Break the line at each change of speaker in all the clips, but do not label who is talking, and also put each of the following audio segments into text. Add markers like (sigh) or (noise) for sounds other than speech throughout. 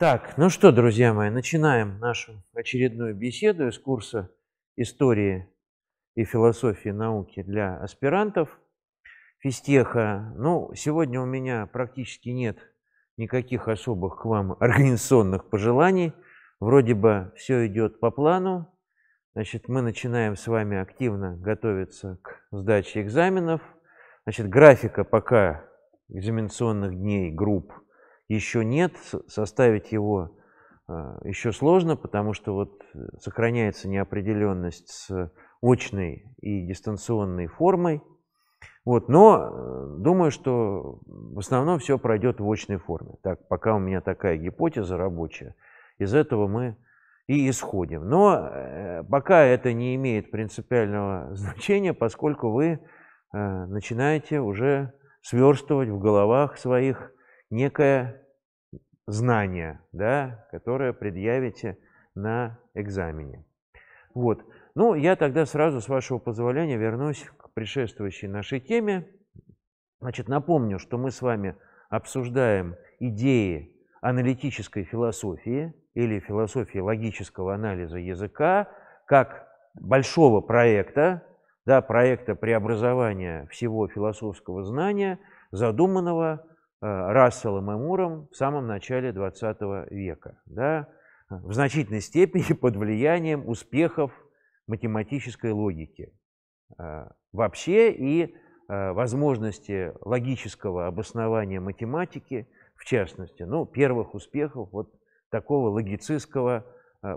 Так, ну что, друзья мои, начинаем нашу очередную беседу из курса истории и философии науки для аспирантов физтеха. Ну, сегодня у меня практически нет никаких особых к вам организационных пожеланий. Вроде бы все идет по плану. Значит, мы начинаем с вами активно готовиться к сдаче экзаменов. Значит, графика пока экзаменационных дней групп – еще нет, составить его а, еще сложно, потому что вот э, сохраняется неопределенность с очной и дистанционной формой. Вот, но э, думаю, что в основном все пройдет в очной форме. Так, пока у меня такая гипотеза рабочая, из этого мы и исходим. Но э, пока это не имеет принципиального (laughs) значения, поскольку вы начинаете уже сверстывать в головах своих некое Знания, да, которое предъявите на экзамене. Вот. Ну, я тогда сразу, с вашего позволения, вернусь к предшествующей нашей теме. Значит, напомню, что мы с вами обсуждаем идеи аналитической философии или философии логического анализа языка как большого проекта, да, проекта преобразования всего философского знания, задуманного Э, Расселом и Муром в самом начале 20 века, да, в значительной степени под влиянием успехов математической логики э, вообще и э, возможности логического обоснования математики, в частности, ну, первых успехов вот такого логицистского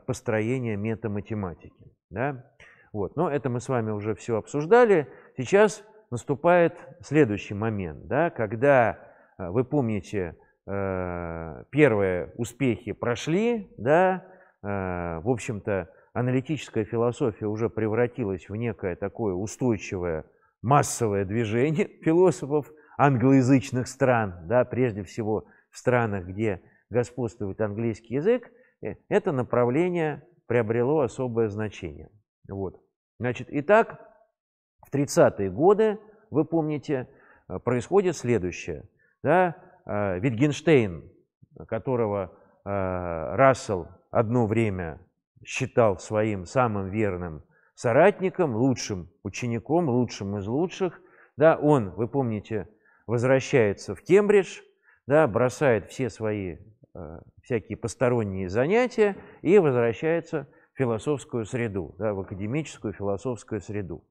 построения метаматематики. Да? Вот. Но это мы с вами уже все обсуждали. Сейчас наступает следующий момент, да, когда Э, вы помните, э, первые успехи прошли, да, э, в общем-то, аналитическая философия уже превратилась в некое такое устойчивое массовое движение (laughs) философов англоязычных стран, да, прежде всего в странах, где господствует английский язык, это направление приобрело особое значение. Вот. Значит, итак, в 30-е годы, вы помните, происходит следующее. Да? Э, Витгенштейн, которого э, Рассел одно время считал своим самым верным соратником, лучшим учеником, лучшим из лучших. Да, он, вы помните, возвращается в Кембридж, да, бросает все свои э, всякие посторонние занятия и возвращается в философскую среду, да, в академическую философскую среду.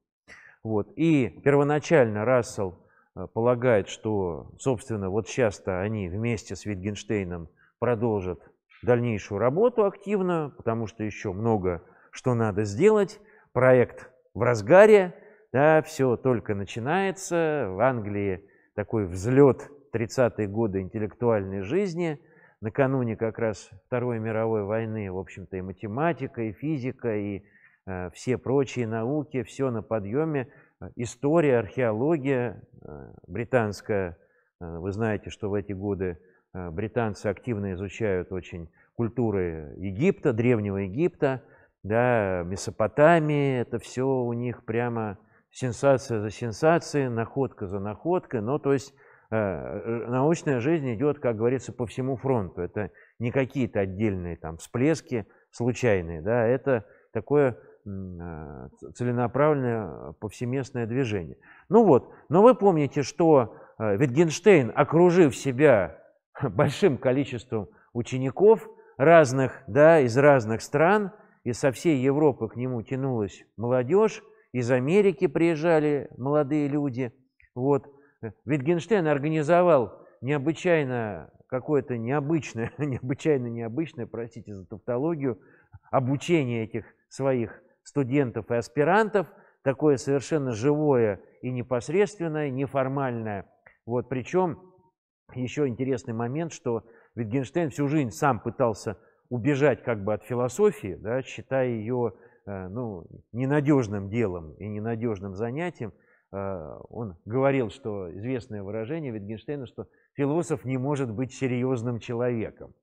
Вот. И первоначально Рассел Э, полагает, что, собственно, вот сейчас-то они вместе с Витгенштейном продолжат дальнейшую работу активно, потому что еще много что надо сделать. Проект в разгаре, да, все только начинается. В Англии такой взлет 30-е годы интеллектуальной жизни. Накануне как раз Второй мировой войны, в общем-то, и математика, и физика, и э, все прочие науки, все на подъеме история, археология э, британская. Э, вы знаете, что в эти годы э, британцы активно изучают очень культуры Египта, Древнего Египта, да, Месопотамии. Это все у них прямо сенсация за сенсацией, находка за находкой. Но ну, то есть научная жизнь идет, как говорится, по всему фронту. Это не какие-то отдельные там всплески случайные, да, это такое Э, целенаправленное повсеместное движение. Ну вот, но вы помните, что э, Витгенштейн, окружив себя (laughs) большим количеством учеников разных, да, из разных стран, и со всей Европы к нему тянулась молодежь, из Америки приезжали молодые люди. Вот. Э, Витгенштейн организовал необычайно какое-то необычное, (laughs) необычайно необычное, простите за тавтологию, обучение этих своих студентов и аспирантов, такое совершенно живое и непосредственное, неформальное. Вот, причем еще интересный момент, что Витгенштейн всю жизнь сам пытался убежать как бы от философии, да, считая ее э, ну, ненадежным делом и ненадежным занятием. Э, он говорил, что известное выражение Витгенштейна, что философ не может быть серьезным человеком.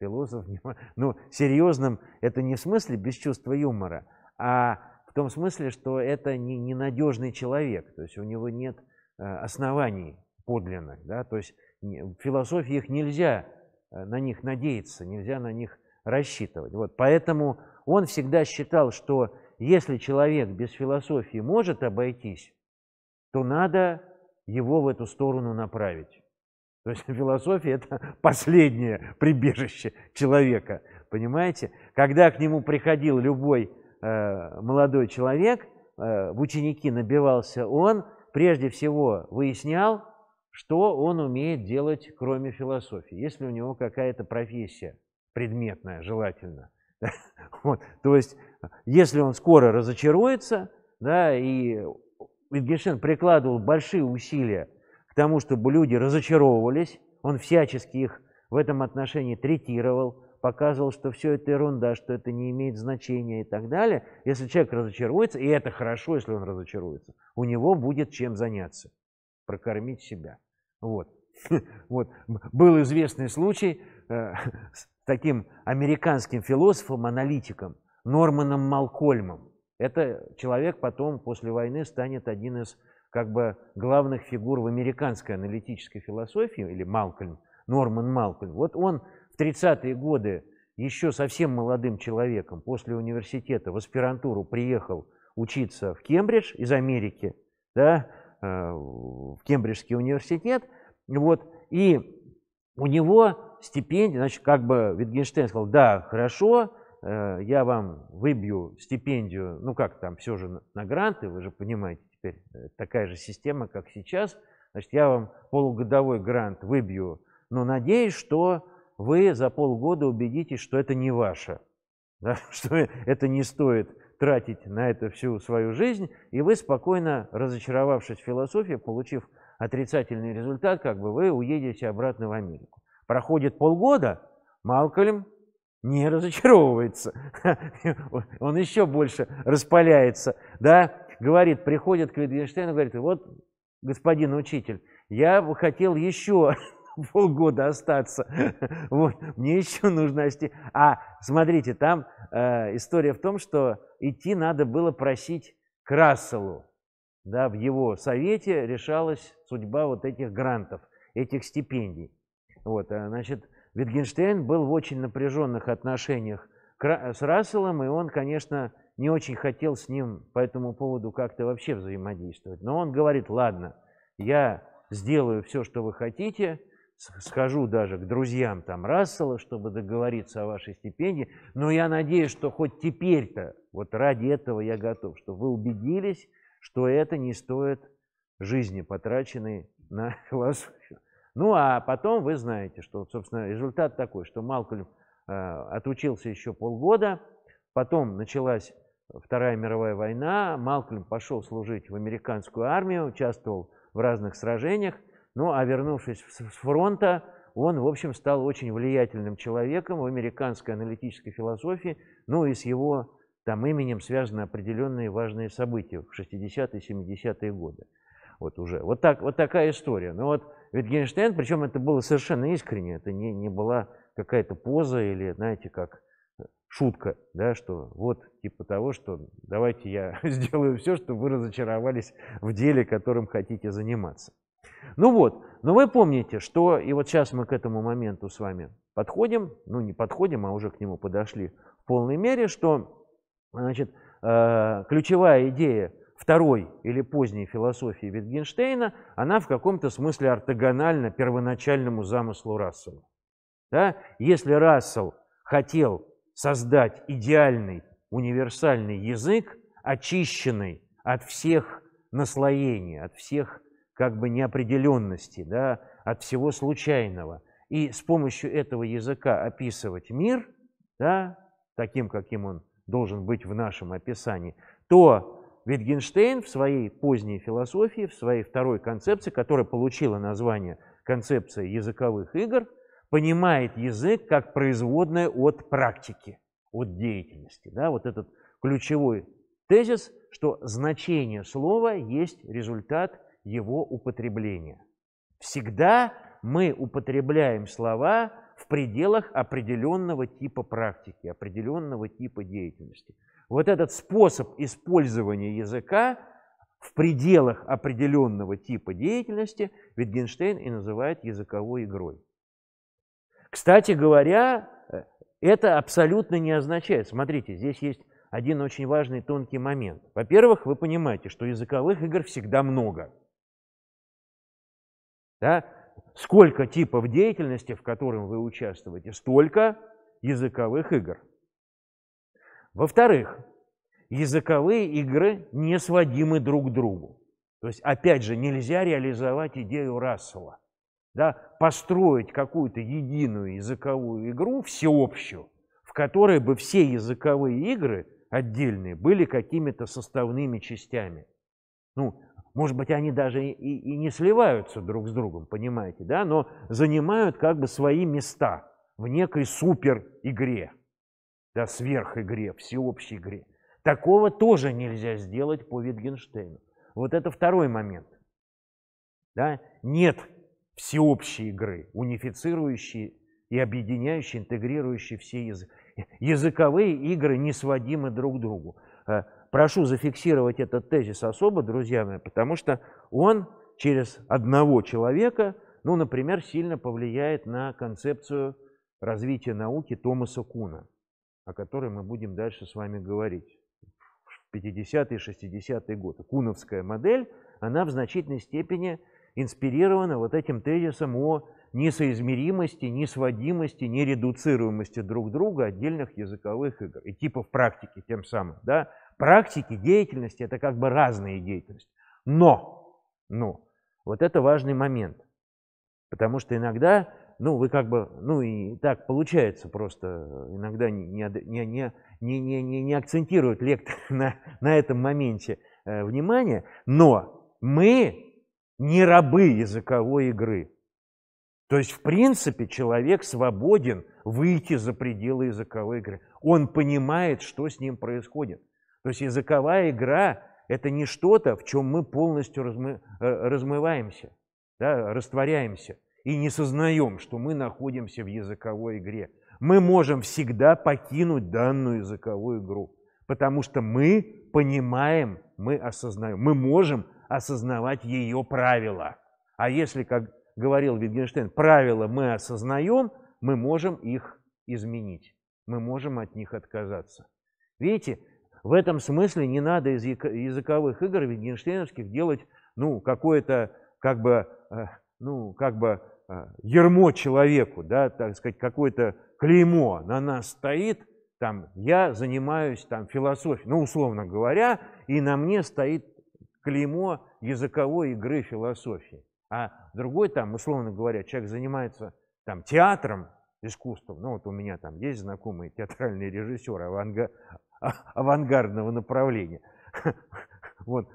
Философ не... Ну, серьезным – это не в смысле без чувства юмора – а в том смысле, что это не, ненадежный человек, то есть у него нет э, оснований подлинных, да, то есть в философии их нельзя э, на них надеяться, нельзя на них рассчитывать. Вот, поэтому он всегда считал, что если человек без философии может обойтись, то надо его в эту сторону направить. То есть (laughs) философия – это (laughs) последнее прибежище человека, понимаете? Когда к нему приходил любой Э, молодой человек, э, в ученики набивался он, прежде всего выяснял, что он умеет делать, кроме философии. Если у него какая-то профессия предметная, желательно. (laughs) Вот. То есть, если он скоро разочаруется, да, и Витгенштейн прикладывал большие усилия к тому, чтобы люди разочаровывались, он всячески их в этом отношении третировал, показывал, что все это ерунда, что это не имеет значения и так далее. Если человек разочаруется, и это хорошо, если он разочаруется, у него будет чем заняться, прокормить себя. Вот. (laughs) Вот. Был известный случай э, (laughs) с таким американским философом, аналитиком Норманом Малкольмом. Это человек потом после войны станет один из как бы главных фигур в американской аналитической философии, или Малкольм, Норман Малкольм. Вот он 30-е годы еще совсем молодым человеком после университета в аспирантуру приехал учиться в Кембридж из Америки, да, э, в Кембриджский университет. Вот, и у него стипендия, значит, как бы Витгенштейн сказал, да, хорошо, э, я вам выбью стипендию, ну как там, все же на гранты, вы же понимаете, теперь э, такая же система, как сейчас, значит, я вам полугодовой грант выбью, но надеюсь, что вы за полгода убедитесь, что это не ваше, (laughs) да, что это не стоит тратить на это всю свою жизнь, и вы спокойно, разочаровавшись в философии, получив отрицательный результат, как бы вы уедете обратно в Америку. Проходит полгода, Малкольм не разочаровывается. (laughs) Он еще больше распаляется. Да? Говорит, приходит к Витгенштейну, говорит, вот, господин учитель, я бы хотел еще (laughs) полгода остаться. (laughs) Вот, мне еще нужно... идти. А, смотрите, там э, история в том, что идти надо было просить к Да, в его совете решалась судьба вот этих грантов, этих стипендий. Вот, э, значит, Витгенштейн был в очень напряженных отношениях с Расселом, и он, конечно, не очень хотел с ним по этому поводу как-то вообще взаимодействовать. Но он говорит, ладно, я сделаю все, что вы хотите, схожу даже к друзьям там Рассела, чтобы договориться о вашей стипендии, но я надеюсь, что хоть теперь-то, вот ради этого я готов, что вы убедились, что это не стоит жизни, потраченной на философию. (laughs) Ну, а потом вы знаете, что, собственно, результат такой, что Малкольм э, отучился еще полгода, потом началась Вторая мировая война, Малкольм пошел служить в американскую армию, участвовал в разных сражениях, ну а вернувшись с фронта, он, в общем, стал очень влиятельным человеком в американской аналитической философии, ну и с его там именем связаны определенные важные события в 60-е, 70-е годы. Вот уже. Вот, так, вот такая история. Но вот Витгенштейн, причем это было совершенно искренне, это не, не была какая-то поза или, знаете, как э, шутка, да, что вот типа того, что давайте я (laughs) сделаю все, чтобы вы разочаровались в деле, которым хотите заниматься. Ну вот, но вы помните, что, и вот сейчас мы к этому моменту с вами подходим, ну не подходим, а уже к нему подошли в полной мере, что, значит, э, ключевая идея второй или поздней философии Витгенштейна, она в каком-то смысле ортогональна первоначальному замыслу Рассела. Да? Если Рассел хотел создать идеальный универсальный язык, очищенный от всех наслоений, от всех как бы неопределенности, да, от всего случайного. И с помощью этого языка описывать мир, да, таким, каким он должен быть в нашем описании, то Витгенштейн в своей поздней философии, в своей второй концепции, которая получила название концепция языковых игр, понимает язык как производное от практики, от деятельности. Да? Вот этот ключевой тезис, что значение слова есть результат его употребления. Всегда мы употребляем слова в пределах определенного типа практики, определенного типа деятельности. Вот этот способ использования языка в пределах определенного типа деятельности Wittgenstein и называет языковой игрой. Кстати говоря, э, это абсолютно не означает. Смотрите, здесь есть один очень важный тонкий момент. Во-первых, вы понимаете, что языковых игр всегда много. Да? Сколько типов деятельности, в котором вы участвуете, столько языковых игр. Во-вторых, языковые игры не сводимы друг к другу. То есть, опять же, нельзя реализовать идею Рассела. Да? Построить какую-то единую языковую игру, всеобщую, в которой бы все языковые игры отдельные были какими-то составными частями. Ну, может быть, они даже и, и не сливаются друг с другом, понимаете, да, но занимают как бы свои места в некой суперигре, да, сверхигре, всеобщей игре. Такого тоже нельзя сделать по Витгенштейну. Вот это второй момент. Да? Нет всеобщей игры, унифицирующей и объединяющей, интегрирующей все языки. Языковые игры несводимы друг к другу. Э, прошу зафиксировать этот тезис особо, друзья мои, потому что он через одного человека, ну, например, сильно повлияет на концепцию развития науки Томаса Куна, о которой мы будем дальше с вами говорить. 50-е, 60-е годы. Куновская модель, она в значительной степени инспирирована вот этим тезисом о несоизмеримости, несводимости, нередуцируемости друг друга отдельных языковых игр и типов практики тем самым. Да? Практики деятельности – это как бы разные деятельности. Но, но, ну, вот это важный момент. Потому что иногда, ну, вы как бы, ну, и так получается просто, иногда не, не, не, не, не, не, не акцентируют лектор (laughs) на, на этом моменте э, внимание, но мы не рабы языковой игры. То есть, в принципе, человек свободен выйти за пределы языковой игры. Он понимает, что с ним происходит. То есть языковая игра – это не что-то, в чем мы полностью размы, э, размываемся, да, растворяемся и не сознаем, что мы находимся в языковой игре. Мы можем всегда покинуть данную языковую игру, потому что мы понимаем, мы осознаем, мы можем осознавать ее правила. А если, как говорил Витгенштейн, правила мы осознаем, мы можем их изменить, мы можем от них отказаться. Видите, в этом смысле не надо из языковых игр Витгенштейновских делать, ну, какое-то, как бы, э, ну, как бы э, ермо человеку, да, так сказать, какое-то клеймо на нас стоит, там, я занимаюсь там философией, ну, условно говоря, и на мне стоит клеймо языковой игры философии. А другой там, условно говоря, человек занимается там театром, искусством. Ну вот у меня там есть знакомый театральный режиссер, аванга, (laughs) авангардного направления. (laughs) Вот.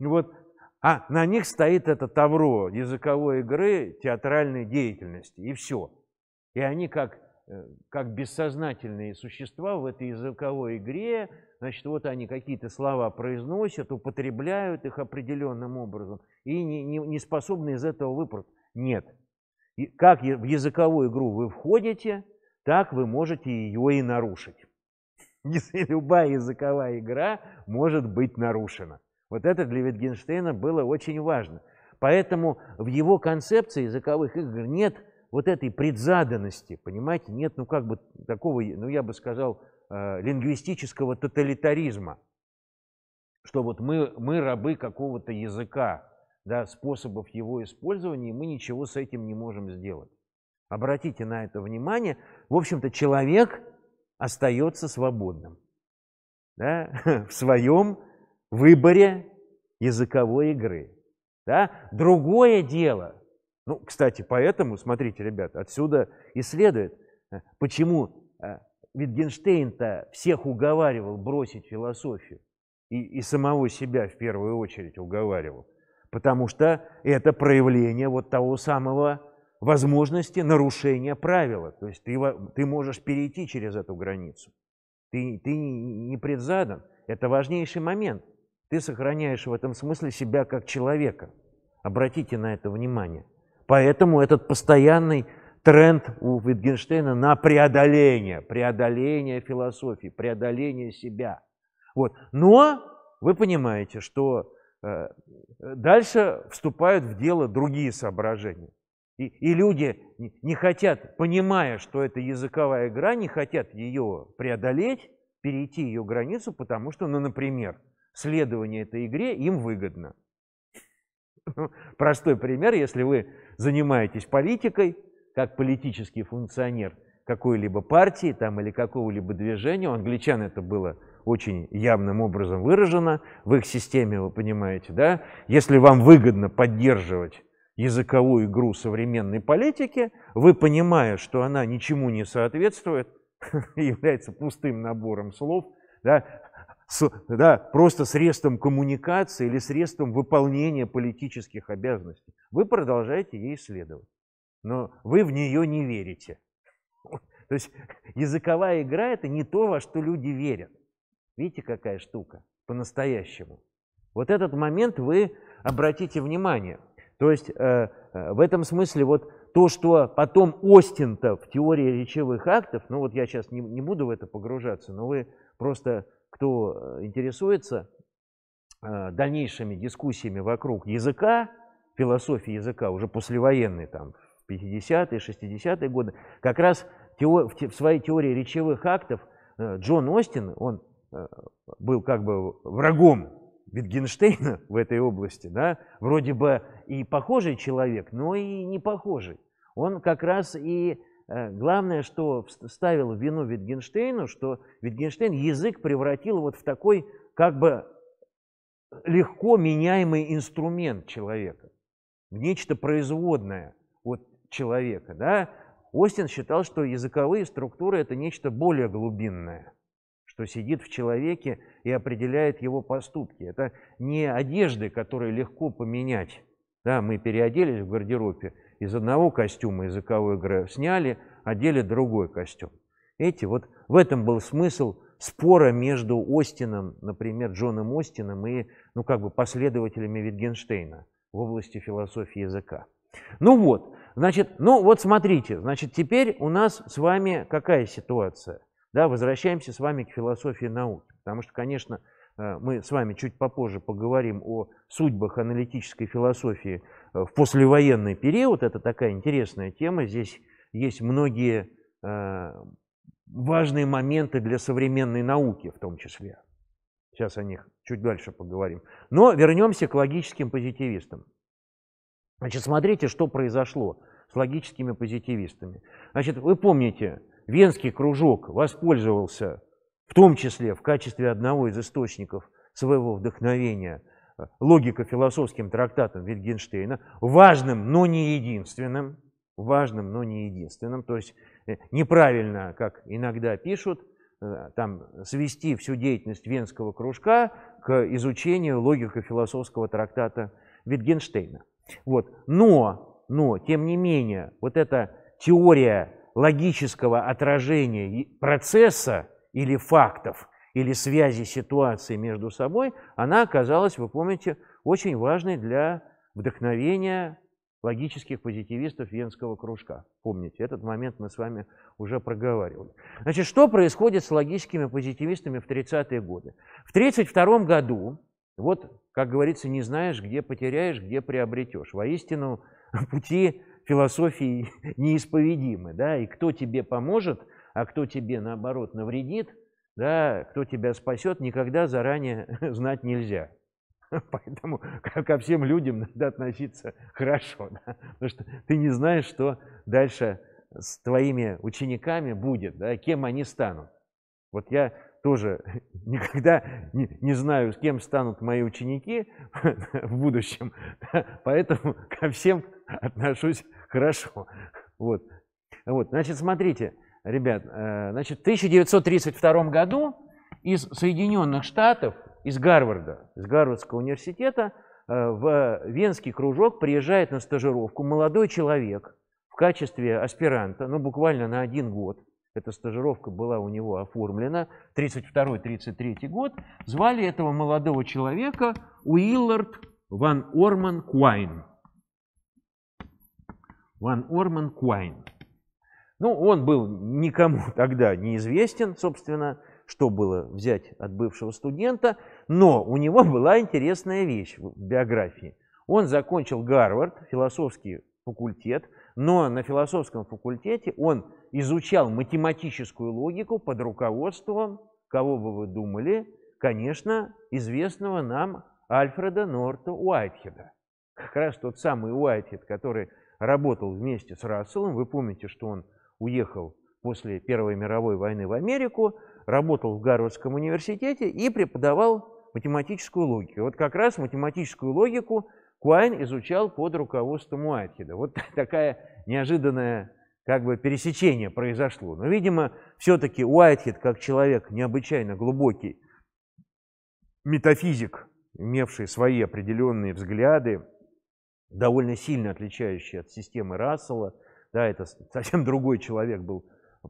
вот. А на них стоит это тавро языковой игры, театральной деятельности, и все. И они как, э, как бессознательные существа в этой языковой игре, значит, вот они какие-то слова произносят, употребляют их определенным образом, и не, не, не способны из этого выпрыгнуть. Нет. И как в языковую игру вы входите, так вы можете ее и нарушить. (laughs) любая языковая игра может быть нарушена. Вот это для Витгенштейна было очень важно. Поэтому в его концепции языковых игр нет вот этой предзаданности, понимаете, нет, ну как бы такого, ну я бы сказал, э, лингвистического тоталитаризма, что вот мы, мы рабы какого-то языка, да, способов его использования, и мы ничего с этим не можем сделать. Обратите на это внимание. В общем-то, человек остается свободным да, (laughs) в своем выборе языковой игры. Да? Другое дело, ну, кстати, поэтому, смотрите, ребята, отсюда и следует, э, почему э, Витгенштейн-то всех уговаривал бросить философию и, и самого себя в первую очередь уговаривал, потому что это проявление вот того самого возможности нарушения правила. То есть ты, ты можешь перейти через эту границу. Ты, ты не предзадан. Это важнейший момент. Ты сохраняешь в этом смысле себя как человека. Обратите на это внимание. Поэтому этот постоянный тренд у Витгенштейна на преодоление, преодоление философии, преодоление себя. Вот. Но вы понимаете, что э, дальше вступают в дело другие соображения. И, и люди не хотят, понимая, что это языковая игра, не хотят ее преодолеть, перейти ее границу, потому что, ну, например, следование этой игре им выгодно. простой пример, если вы занимаетесь политикой, как политический функционер какой-либо партии там, или какого-либо движения, у англичан это было очень явным образом выражено в их системе, вы понимаете, да? Если вам выгодно поддерживать языковую игру современной политики, вы, понимая, что она ничему не соответствует, (laughs) является пустым набором слов, да, с, да, просто средством коммуникации или средством выполнения политических обязанностей. Вы продолжаете ей следовать, но вы в нее не верите. (laughs) То есть языковая игра – это не то, во что люди верят. Видите, какая штука по-настоящему. Вот этот момент вы обратите внимание – то есть э, э, в этом смысле вот то, что потом Остин-то в теории речевых актов, ну вот я сейчас не, не буду в это погружаться, но вы просто, кто э, интересуется э, дальнейшими дискуссиями вокруг языка, философии языка, уже послевоенной, там, 50-е, 60-е годы, как раз в, своей теории речевых актов э, Джон Остин, он был как бы врагом Витгенштейна в этой области, да, вроде бы и похожий человек, но и не похожий. Он как раз и э, главное, что вставил в вину Витгенштейну, что Витгенштейн язык превратил вот в такой как бы легко меняемый инструмент человека, в нечто производное от человека. Да? Остин считал, что языковые структуры – это нечто более глубинное – что сидит в человеке и определяет его поступки. Это не одежды, которые легко поменять. Да, мы переоделись в гардеробе, из одного костюма языковой игры сняли, одели другой костюм. Эти вот в этом был смысл спора между Остином, например, Джоном Остином и, ну, как бы последователями Витгенштейна в области философии языка. Ну вот, значит, ну вот смотрите, значит, теперь у нас с вами какая ситуация? Да, возвращаемся с вами к философии науки, потому что, конечно, э, мы с вами чуть попозже поговорим о судьбах аналитической философии э, в послевоенный период. Это такая интересная тема. Здесь есть многие э, важные моменты для современной науки в том числе. Сейчас о них чуть дальше поговорим. Но вернемся к логическим позитивистам. Значит, смотрите, что произошло с логическими позитивистами. Значит, вы помните, Венский кружок воспользовался, в том числе в качестве одного из источников своего вдохновения, э, логико-философским трактатом Витгенштейна, важным, но не единственным, важным, но не единственным, то есть э, неправильно, как иногда пишут, э, там, свести всю деятельность Венского кружка к изучению логико-философского трактата Витгенштейна. Вот. Но, но, тем не менее, вот эта теория логического отражения процесса или фактов, или связи ситуации между собой, она оказалась, вы помните, очень важной для вдохновения логических позитивистов Венского кружка. Помните, этот момент мы с вами уже проговаривали. Значит, что происходит с логическими позитивистами в 30-е годы? В 1932 году, вот, как говорится, не знаешь, где потеряешь, где приобретешь. Воистину, (laughs) пути философии (laughs) неисповедимы, да, и кто тебе поможет, а кто тебе, наоборот, навредит, да, кто тебя спасет, никогда заранее (laughs) знать нельзя. (laughs) Поэтому ко всем людям надо относиться хорошо, да? потому что ты не знаешь, что дальше с твоими учениками будет, да, кем они станут. Вот я тоже (laughs) никогда не, не знаю, с кем станут мои ученики (laughs) в будущем, (laughs) поэтому ко всем отношусь хорошо. Вот. Вот, значит, смотрите, ребят, э, значит, в 1932 году из Соединенных Штатов, из Гарварда, из Гарвардского университета, э, в Венский кружок приезжает на стажировку молодой человек в качестве аспиранта, ну, буквально на один год – эта стажировка была у него оформлена, 32-33 год, звали этого молодого человека Уиллард Ван Орман Куайн. Ван Орман Куайн. Ну, он был никому (laughs) тогда неизвестен, собственно, что было взять от бывшего студента, но у него была интересная вещь в биографии. Он закончил Гарвард, философский факультет, но на философском факультете он изучал математическую логику под руководством, кого бы вы думали, конечно, известного нам Альфреда Норта Уайтхеда. Как раз тот самый Уайтхед, который работал вместе с Расселом. Вы помните, что он уехал после Первой мировой войны в Америку, работал в Гарвардском университете и преподавал математическую логику. Вот как раз математическую логику Куайн изучал под руководством Уайтхеда. Вот (laughs) такая неожиданная как бы пересечение произошло. Но, видимо, все-таки Уайтхед, как человек необычайно глубокий, метафизик, имевший свои определенные взгляды, довольно сильно отличающий от системы Рассела, да, это совсем другой человек был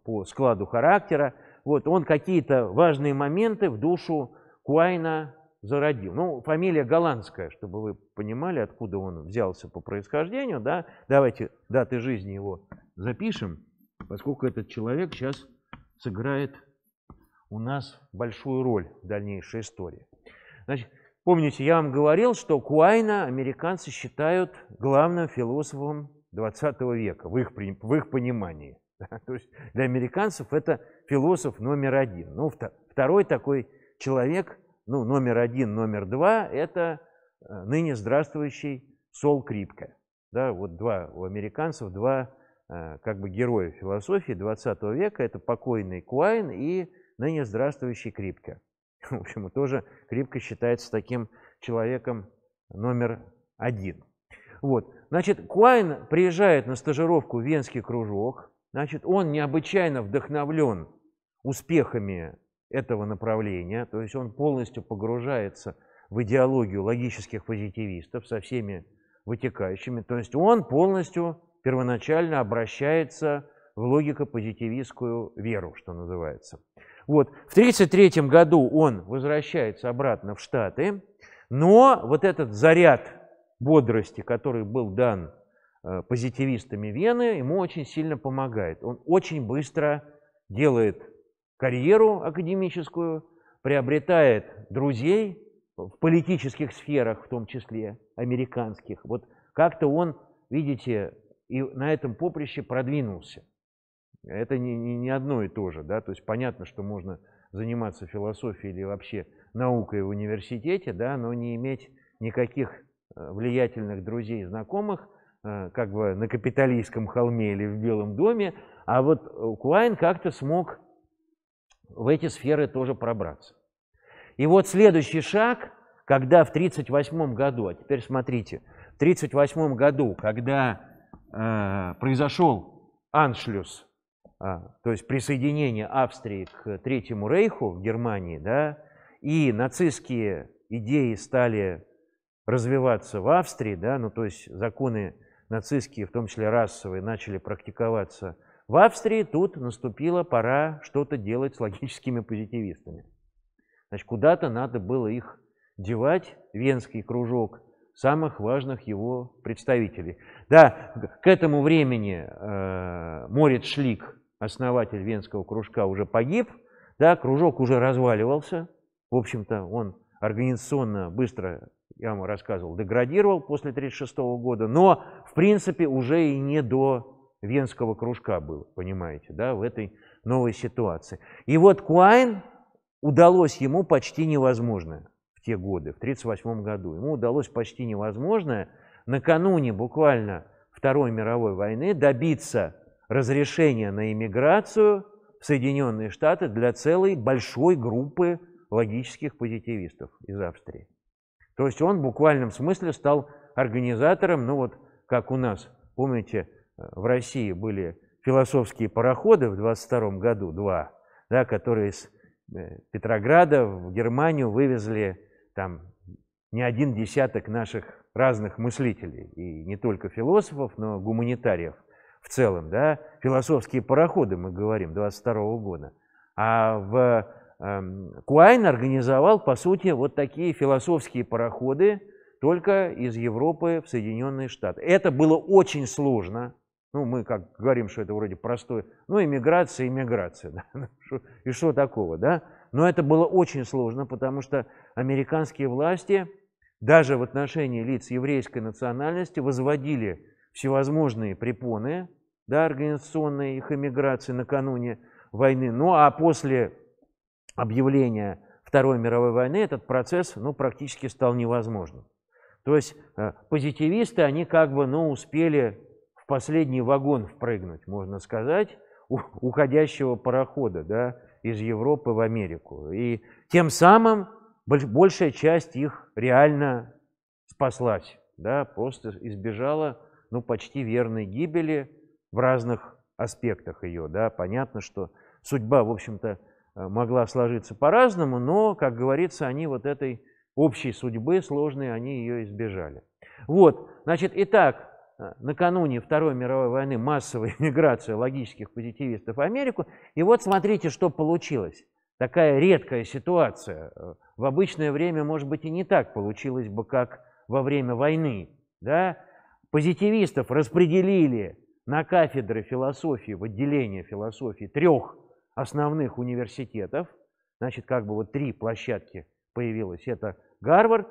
по складу характера, вот, он какие-то важные моменты в душу Куайна зародил. Ну, фамилия голландская, чтобы вы понимали, откуда он взялся по происхождению, да, давайте даты жизни его запишем, поскольку этот человек сейчас сыграет у нас большую роль в дальнейшей истории. Значит, помните, я вам говорил, что Куайна американцы считают главным философом 20 века в их, в их понимании. (laughs) То есть для американцев это философ номер один. Ну, второй такой человек, ну, номер один, номер два, это э, ныне здравствующий Сол Крипке. Да, вот два у американцев, два Э, как бы герои философии 20 века. Это покойный Куайн и ныне здравствующий Крипке. (laughs) В общем, тоже Крипка считается таким человеком номер один. Вот. Значит, Куайн приезжает на стажировку в Венский кружок. Значит, он необычайно вдохновлен успехами этого направления, то есть он полностью погружается в идеологию логических позитивистов со всеми вытекающими, то есть он полностью первоначально обращается в логико-позитивистскую веру, что называется. Вот. В 1933 году он возвращается обратно в Штаты, но вот этот заряд бодрости, который был дан э, позитивистами Вены, ему очень сильно помогает. Он очень быстро делает карьеру академическую, приобретает друзей в политических сферах, в том числе американских. Вот как-то он, видите, и на этом поприще продвинулся. Это не, не, не одно и то же, да, то есть понятно, что можно заниматься философией или вообще наукой в университете, да, но не иметь никаких э, влиятельных друзей и знакомых, э, как бы на капиталистском холме или в Белом доме, а вот Куайн как-то смог в эти сферы тоже пробраться. И вот следующий шаг, когда в 1938 году, а теперь смотрите, в 1938 году, когда Э, произошел аншлюс, а, то есть присоединение Австрии к Третьему Рейху в Германии, да, и нацистские идеи стали развиваться в Австрии, да, ну то есть законы нацистские, в том числе расовые, начали практиковаться в Австрии, тут наступила пора что-то делать с логическими позитивистами. Значит, куда-то надо было их девать, венский кружок – самых важных его представителей. Да, к этому времени э, Морец Шлик, основатель Венского кружка, уже погиб, да, кружок уже разваливался, в общем-то, он организационно быстро, я вам рассказывал, деградировал после 1936 года, но, в принципе, уже и не до Венского кружка было, понимаете, да, в этой новой ситуации. И вот Куайн удалось ему почти невозможное те годы, в 1938 году. Ему удалось почти невозможное накануне буквально Второй мировой войны добиться разрешения на иммиграцию в Соединенные Штаты для целой большой группы логических позитивистов из Австрии. То есть он в буквальном смысле стал организатором, ну вот как у нас, помните, в России были философские пароходы в 22 году, два, да, которые из э, Петрограда в Германию вывезли там не один десяток наших разных мыслителей, и не только философов, но гуманитариев в целом, да, философские пароходы, мы говорим, 22 -го года. А в э, Куайн организовал, по сути, вот такие философские пароходы только из Европы в Соединенные Штаты. Это было очень сложно. Ну, мы как говорим, что это вроде простое, ну, иммиграция, иммиграция. (laughs) Да? Ну, и что такого, да? но это было очень сложно, потому что американские власти даже в отношении лиц еврейской национальности возводили всевозможные препоны да, организационной их эмиграции накануне войны. Ну а после объявления Второй мировой войны этот процесс ну, практически стал невозможным. То есть э, позитивисты, они как бы ну, успели в последний вагон впрыгнуть, можно сказать, уходящего парохода, да, из Европы в Америку. И тем самым большая часть их реально спаслась, да, просто избежала ну, почти верной гибели в разных аспектах ее. Да. Понятно, что судьба, в общем-то, э, могла сложиться по-разному, но, как говорится, они вот этой общей судьбы сложной, они ее избежали. Вот, значит, итак, Э, накануне Второй мировой войны массовая (laughs) миграция логических позитивистов в Америку. И вот смотрите, что получилось. Такая редкая ситуация. Э, в обычное время, может быть, и не так получилось бы, как во время войны. Да? Позитивистов распределили на кафедры философии, в отделение философии трех основных университетов. Значит, как бы вот три площадки появилось. Это Гарвард,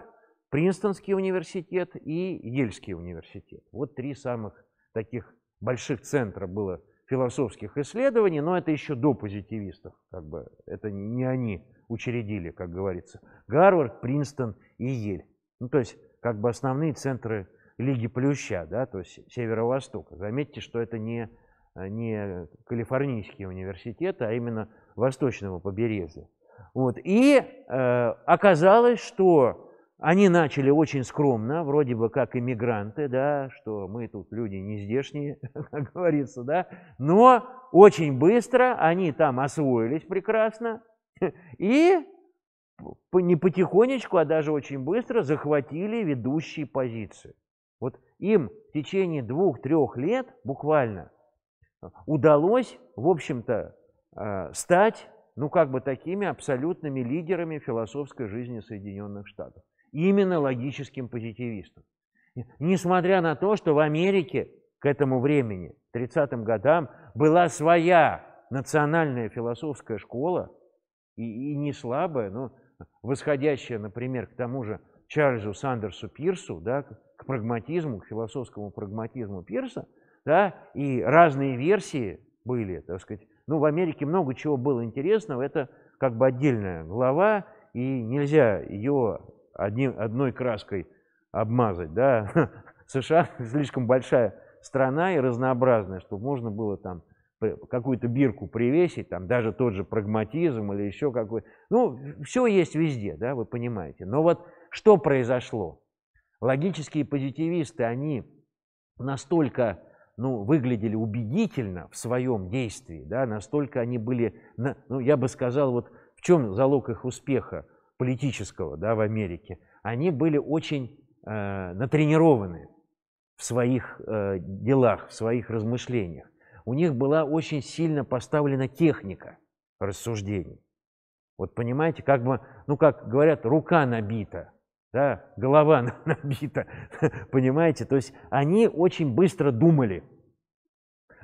Принстонский университет и Ельский университет. Вот три самых таких больших центра было философских исследований, но это еще до позитивистов, как бы это не они учредили, как говорится. Гарвард, Принстон и Ель. Ну, то есть, как бы основные центры Лиги Плюща, да, то есть северо-востока. Заметьте, что это не, не калифорнийские университеты, а именно восточного побережья. Вот. И э, оказалось, что они начали очень скромно, вроде бы как иммигранты, да, что мы тут люди не здешние, (laughs) как говорится, да, но очень быстро они там освоились прекрасно (laughs) и не потихонечку, а даже очень быстро захватили ведущие позиции. Вот им в течение двух-трех лет буквально удалось, в общем-то, э, стать, ну как бы такими абсолютными лидерами философской жизни Соединенных Штатов именно логическим позитивистом. Несмотря на то, что в Америке к этому времени, 30-м годам, была своя национальная философская школа, и, и не слабая, но восходящая, например, к тому же Чарльзу Сандерсу Пирсу, да, к прагматизму, к философскому прагматизму Пирса, да, и разные версии были, так сказать. Ну, в Америке много чего было интересного, это как бы отдельная глава, и нельзя ее одним, одной краской обмазать, да, (laughs) США (laughs) слишком большая страна и разнообразная, чтобы можно было там какую-то бирку привесить, там даже тот же прагматизм или еще какой. Ну, все есть везде, да, вы понимаете. Но вот что произошло? Логические позитивисты, они настолько ну, выглядели убедительно в своем действии, да, настолько они были, ну, я бы сказал, вот в чем залог их успеха – политического да, в Америке, они были очень э, натренированы в своих э, делах, в своих размышлениях. У них была очень сильно поставлена техника рассуждений. Вот понимаете, как бы, ну как говорят, рука набита, да, голова (laughs) набита, (laughs) понимаете? То есть они очень быстро думали,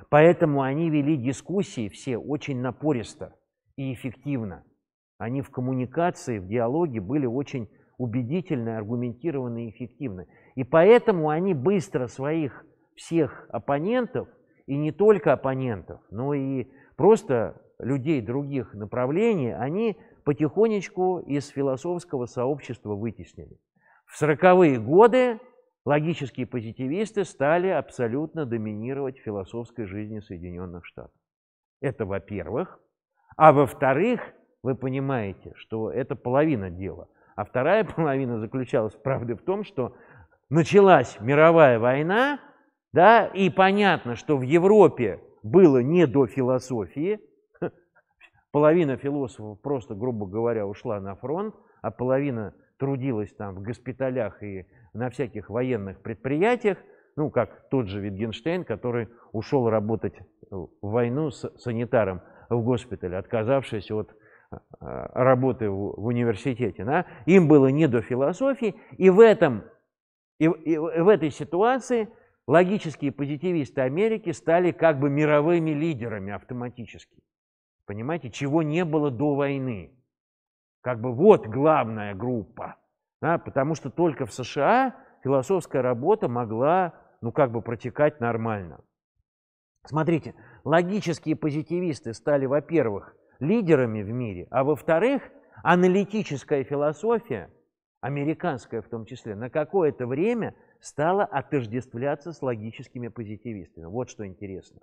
поэтому они вели дискуссии все очень напористо и эффективно. Они в коммуникации, в диалоге были очень убедительны, аргументированы и эффективны. И поэтому они быстро своих всех оппонентов, и не только оппонентов, но и просто людей других направлений, они потихонечку из философского сообщества вытеснили. В 40-е годы логические позитивисты стали абсолютно доминировать в философской жизни Соединенных Штатов. Это во-первых. А во-вторых, вы понимаете, что это половина дела. А вторая (laughs) половина заключалась, правда, в том, что началась мировая война, да, и понятно, что в Европе было не до философии. (laughs) Половина философов просто, грубо говоря, ушла на фронт, а половина трудилась там в госпиталях и на всяких военных предприятиях, ну, как тот же Витгенштейн, который ушел работать в войну с санитаром в госпитале, отказавшись от Э, работы в, в университете, да, им было не до философии, и в, этом, и, и в этой ситуации логические позитивисты Америки стали как бы мировыми лидерами автоматически. Понимаете, чего не было до войны. Как бы вот главная группа. Да, потому что только в США философская работа могла, ну, как бы протекать нормально. Смотрите, логические позитивисты стали, во-первых, лидерами в мире, а во-вторых, аналитическая философия, американская в том числе, на какое-то время стала отождествляться с логическими позитивистами. Вот что интересно.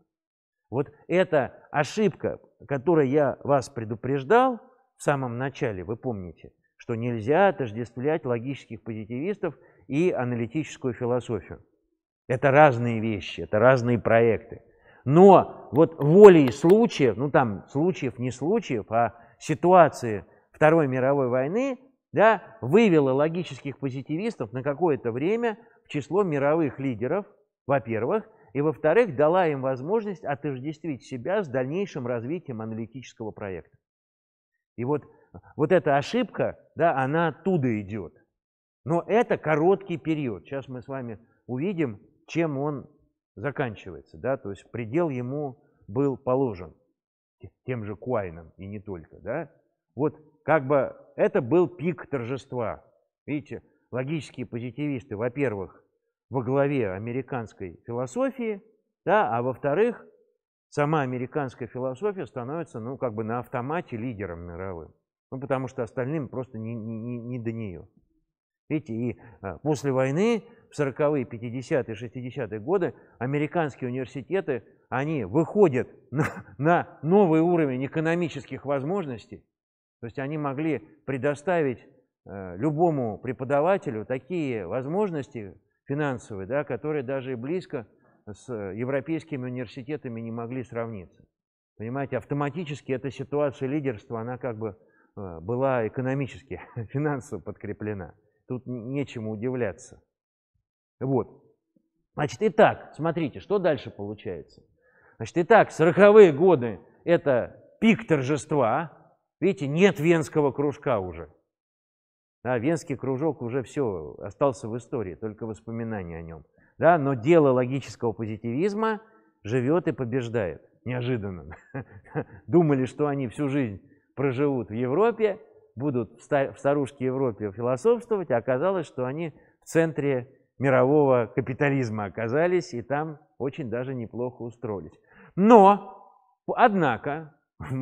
Вот эта ошибка, которой я вас предупреждал в самом начале, вы помните, что нельзя отождествлять логических позитивистов и аналитическую философию. Это разные вещи, это разные проекты. Но вот волей случаев, ну там случаев не случаев, а ситуации Второй мировой войны, да, вывела логических позитивистов на какое-то время в число мировых лидеров, во-первых, и, во-вторых, дала им возможность отождествить себя с дальнейшим развитием аналитического проекта. И вот, вот эта ошибка, да, она оттуда идет. Но это короткий период. Сейчас мы с вами увидим, чем он заканчивается, да, то есть предел ему был положен тем же Куайном и не только, да. Вот как бы это был пик торжества. Видите, логические позитивисты, во-первых, во главе американской философии, да, а во-вторых, сама американская философия становится, ну, как бы на автомате лидером мировым. Ну, потому что остальным просто не, не, не до нее. Видите, и а, после войны в 40-е, 50-е, 60-е годы американские университеты, они выходят на, на новый уровень экономических возможностей. То есть они могли предоставить э, любому преподавателю такие возможности финансовые, да, которые даже близко с европейскими университетами не могли сравниться. Понимаете, автоматически эта ситуация лидерства, она как бы э, была экономически, (laughs) финансово подкреплена. Тут нечему удивляться. Вот. Значит, итак, смотрите, что дальше получается. Значит, итак, 40-е годы – это пик торжества. Видите, нет венского кружка уже. Да, венский кружок уже все, остался в истории, только воспоминания о нем. Да, но дело логического позитивизма живет и побеждает. Неожиданно. (laughs) Думали, что они всю жизнь проживут в Европе, будут в старушке Европе философствовать, а оказалось, что они в центре мирового капитализма оказались и там очень даже неплохо устроились. Но, однако, (laughs)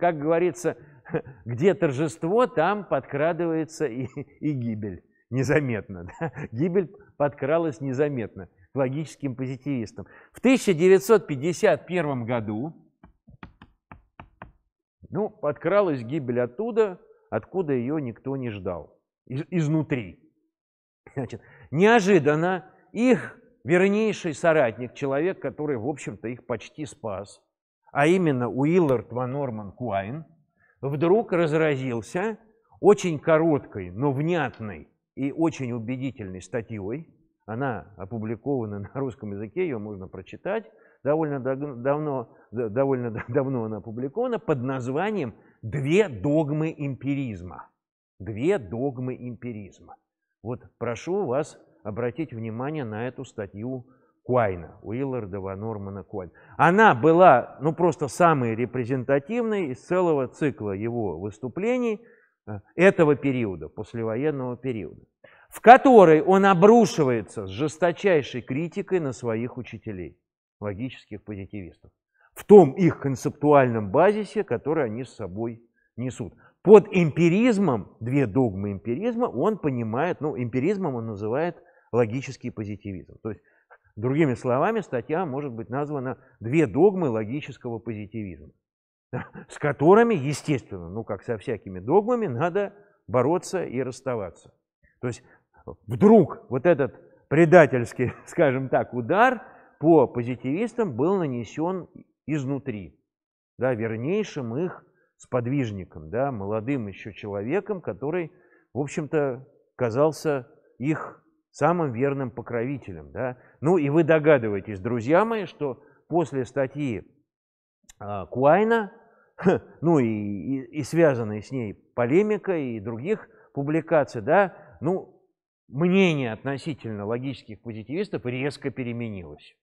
как говорится, (laughs) где торжество, там подкрадывается и, и гибель незаметно. (laughs) Да? Гибель подкралась незаметно к логическим позитивистам. В 1951 году ну, подкралась гибель оттуда, откуда ее никто не ждал, из, изнутри. Значит, Неожиданно их вернейший соратник, человек, который, в общем-то, их почти спас, а именно Уиллард Ван Норман Куайн, вдруг разразился очень короткой, но внятной и очень убедительной статьей. Она опубликована на русском языке, ее можно прочитать. Довольно давно, довольно давно она опубликована под названием «Две догмы эмпиризма». Две догмы империзма две догмы империзма вот прошу вас обратить внимание на эту статью Куайна, Уилларда Ван Нормана Куайна. Она была, ну, просто самой репрезентативной из целого цикла его выступлений э, этого периода, послевоенного периода, в которой он обрушивается с жесточайшей критикой на своих учителей, логических позитивистов, в том их концептуальном базисе, который они с собой несут. Под эмпиризмом, две догмы эмпиризма, он понимает, ну, эмпиризмом он называет логический позитивизм. То есть, другими словами, статья может быть названа «Две догмы логического позитивизма», с которыми, естественно, ну, как со всякими догмами, надо бороться и расставаться. То есть, вдруг вот этот предательский, (laughs) скажем так, удар по позитивистам был нанесен изнутри, да, вернейшим их с подвижником, да, молодым еще человеком, который, в общем-то, казался их самым верным покровителем. Да. Ну и вы догадываетесь, друзья мои, что после статьи э, Куайна, (laughs) ну и, и, и связанной с ней полемика и других публикаций, да, ну, мнение относительно логических позитивистов резко переменилось.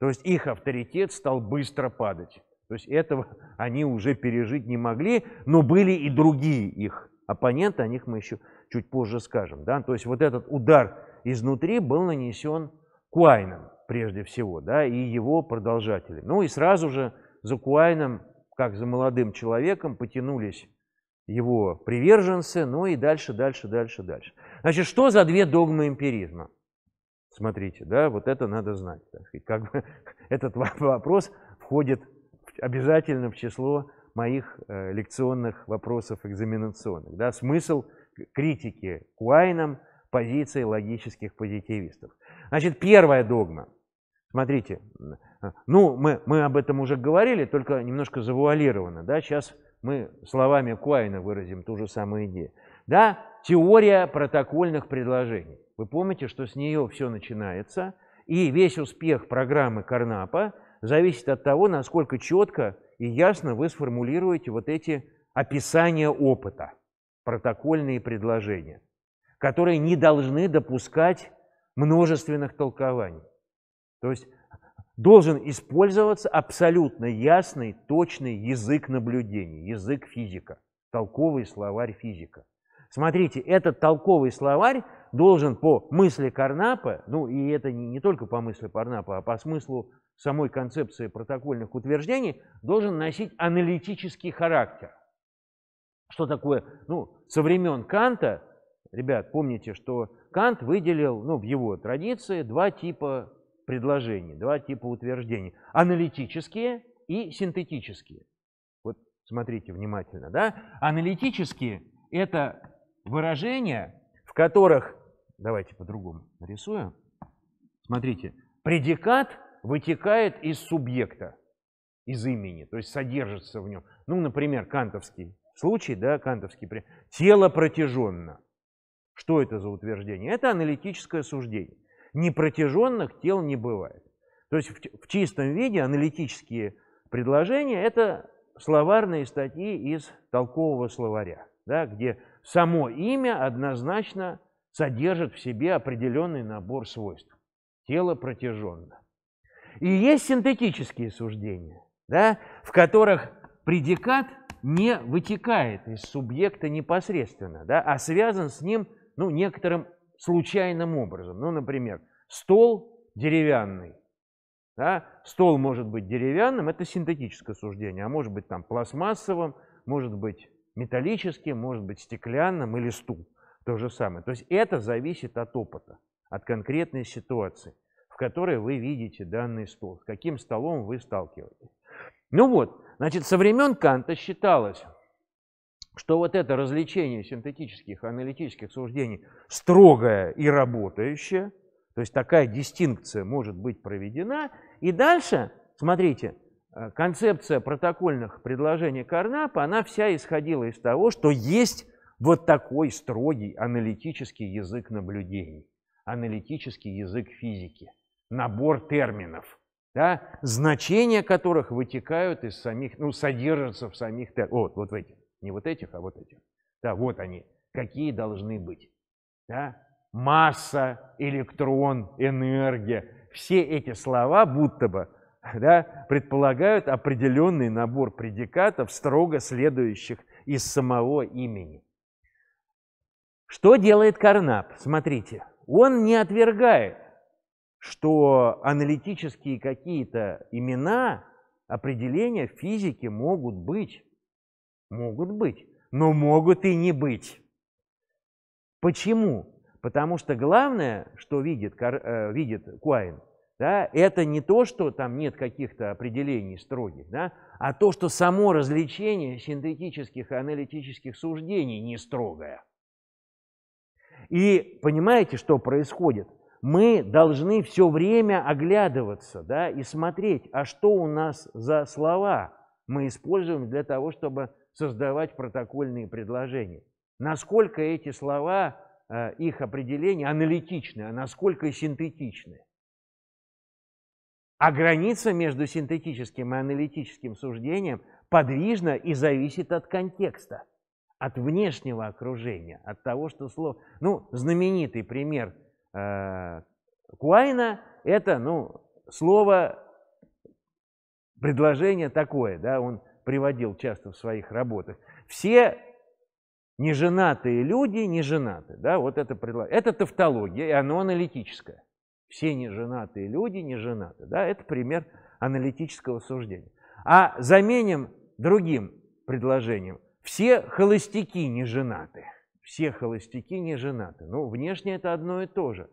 То есть их авторитет стал быстро падать. То есть этого (laughs) они уже пережить не могли, но были и другие их оппоненты, о них мы еще чуть позже скажем. Да? То есть вот этот удар изнутри был нанесен Куайном прежде всего, да, и его продолжателем. Ну и сразу же за Куайном, как за молодым человеком, потянулись его приверженцы, ну и дальше, дальше, дальше, дальше. Значит, что за две догмы эмпиризма? Смотрите, да, вот это надо знать. Так сказать. Как бы (laughs) этот (laughs) вопрос входит обязательно в число моих э, лекционных вопросов экзаменационных. Да, смысл критики Куайном позиции логических позитивистов. Значит, первая догма. Смотрите, э, ну, мы, мы об этом уже говорили, только немножко завуалировано. Да? Сейчас мы словами Куайна выразим ту же самую идею. Да, теория протокольных предложений. Вы помните, что с нее все начинается, и весь успех программы Карнапа – зависит от того, насколько четко и ясно вы сформулируете вот эти описания опыта, протокольные предложения, которые не должны допускать множественных толкований. То есть должен использоваться абсолютно ясный, точный язык наблюдений, язык физика, толковый словарь физика. Смотрите, этот толковый словарь должен по мысли Карнапа, ну и это не, не только по мысли Карнапа, а по смыслу самой концепции протокольных утверждений, должен носить аналитический характер. Что такое? Ну, со времен Канта, ребят, помните, что Кант выделил, ну, в его традиции два типа предложений, два типа утверждений. Аналитические и синтетические. Вот смотрите внимательно, да? Аналитические – это выражения, в которых, давайте по-другому нарисую, смотрите, предикат вытекает из субъекта, из имени, то есть содержится в нем. Ну, например, кантовский случай, да, кантовский пример. Тело протяженно. Что это за утверждение? Это аналитическое суждение. Непротяженных тел не бывает. То есть в, в чистом виде аналитические предложения – это словарные статьи из толкового словаря, да, где само имя однозначно содержит в себе определенный набор свойств. Тело протяженно. И есть синтетические суждения, да, в которых предикат не вытекает из субъекта непосредственно, да, а связан с ним ну, некоторым случайным образом. Ну, например, стол деревянный. Да? Стол может быть деревянным, это синтетическое суждение, а может быть там пластмассовым, может быть металлическим, может быть стеклянным или стул. То же самое. То есть это зависит от опыта, от конкретной ситуации, в которой вы видите данный стол, с каким столом вы сталкиваетесь. Ну вот, значит, со времен Канта считалось, что вот это развлечение синтетических аналитических суждений строгое и работающее, то есть такая дистинкция может быть проведена. И дальше, смотрите, Э, концепция протокольных предложений Карнапа, она вся исходила из того, что есть вот такой строгий аналитический язык наблюдений, аналитический язык физики, набор терминов, да, значения которых вытекают из самих, ну, содержатся в самих терминах. Вот, вот в этих, не вот этих, а вот этих. Да, вот они, какие должны быть. Да? Масса, электрон, энергия. Все эти слова будто бы (laughs) да, предполагают определенный набор предикатов, строго следующих из самого имени. Что делает Карнап? Смотрите, он не отвергает, что аналитические какие-то имена, определения в физике могут быть. Могут быть, но могут и не быть. Почему? Потому что главное, что видит, э, видит Куайн – да? Это не то, что там нет каких-то определений строгих, да? а то, что само развлечение синтетических и аналитических суждений не строгое. И понимаете, что происходит? Мы должны все время оглядываться да, и смотреть, а что у нас за слова мы используем для того, чтобы создавать протокольные предложения. Насколько эти слова, э, их определения аналитичны, а насколько синтетичны. А граница между синтетическим и аналитическим суждением подвижна и зависит от контекста, от внешнего окружения, от того, что слово... Ну, знаменитый пример э, Куайна – это, ну, слово, предложение такое, да, он приводил часто в своих работах. Все неженатые люди не женаты, да, вот это предло, Это тавтология, и оно аналитическое все неженатые люди не женаты. Да? Это пример аналитического суждения. А заменим другим предложением. Все холостяки не женаты. Все холостяки не женаты. Ну, внешне это одно и то же.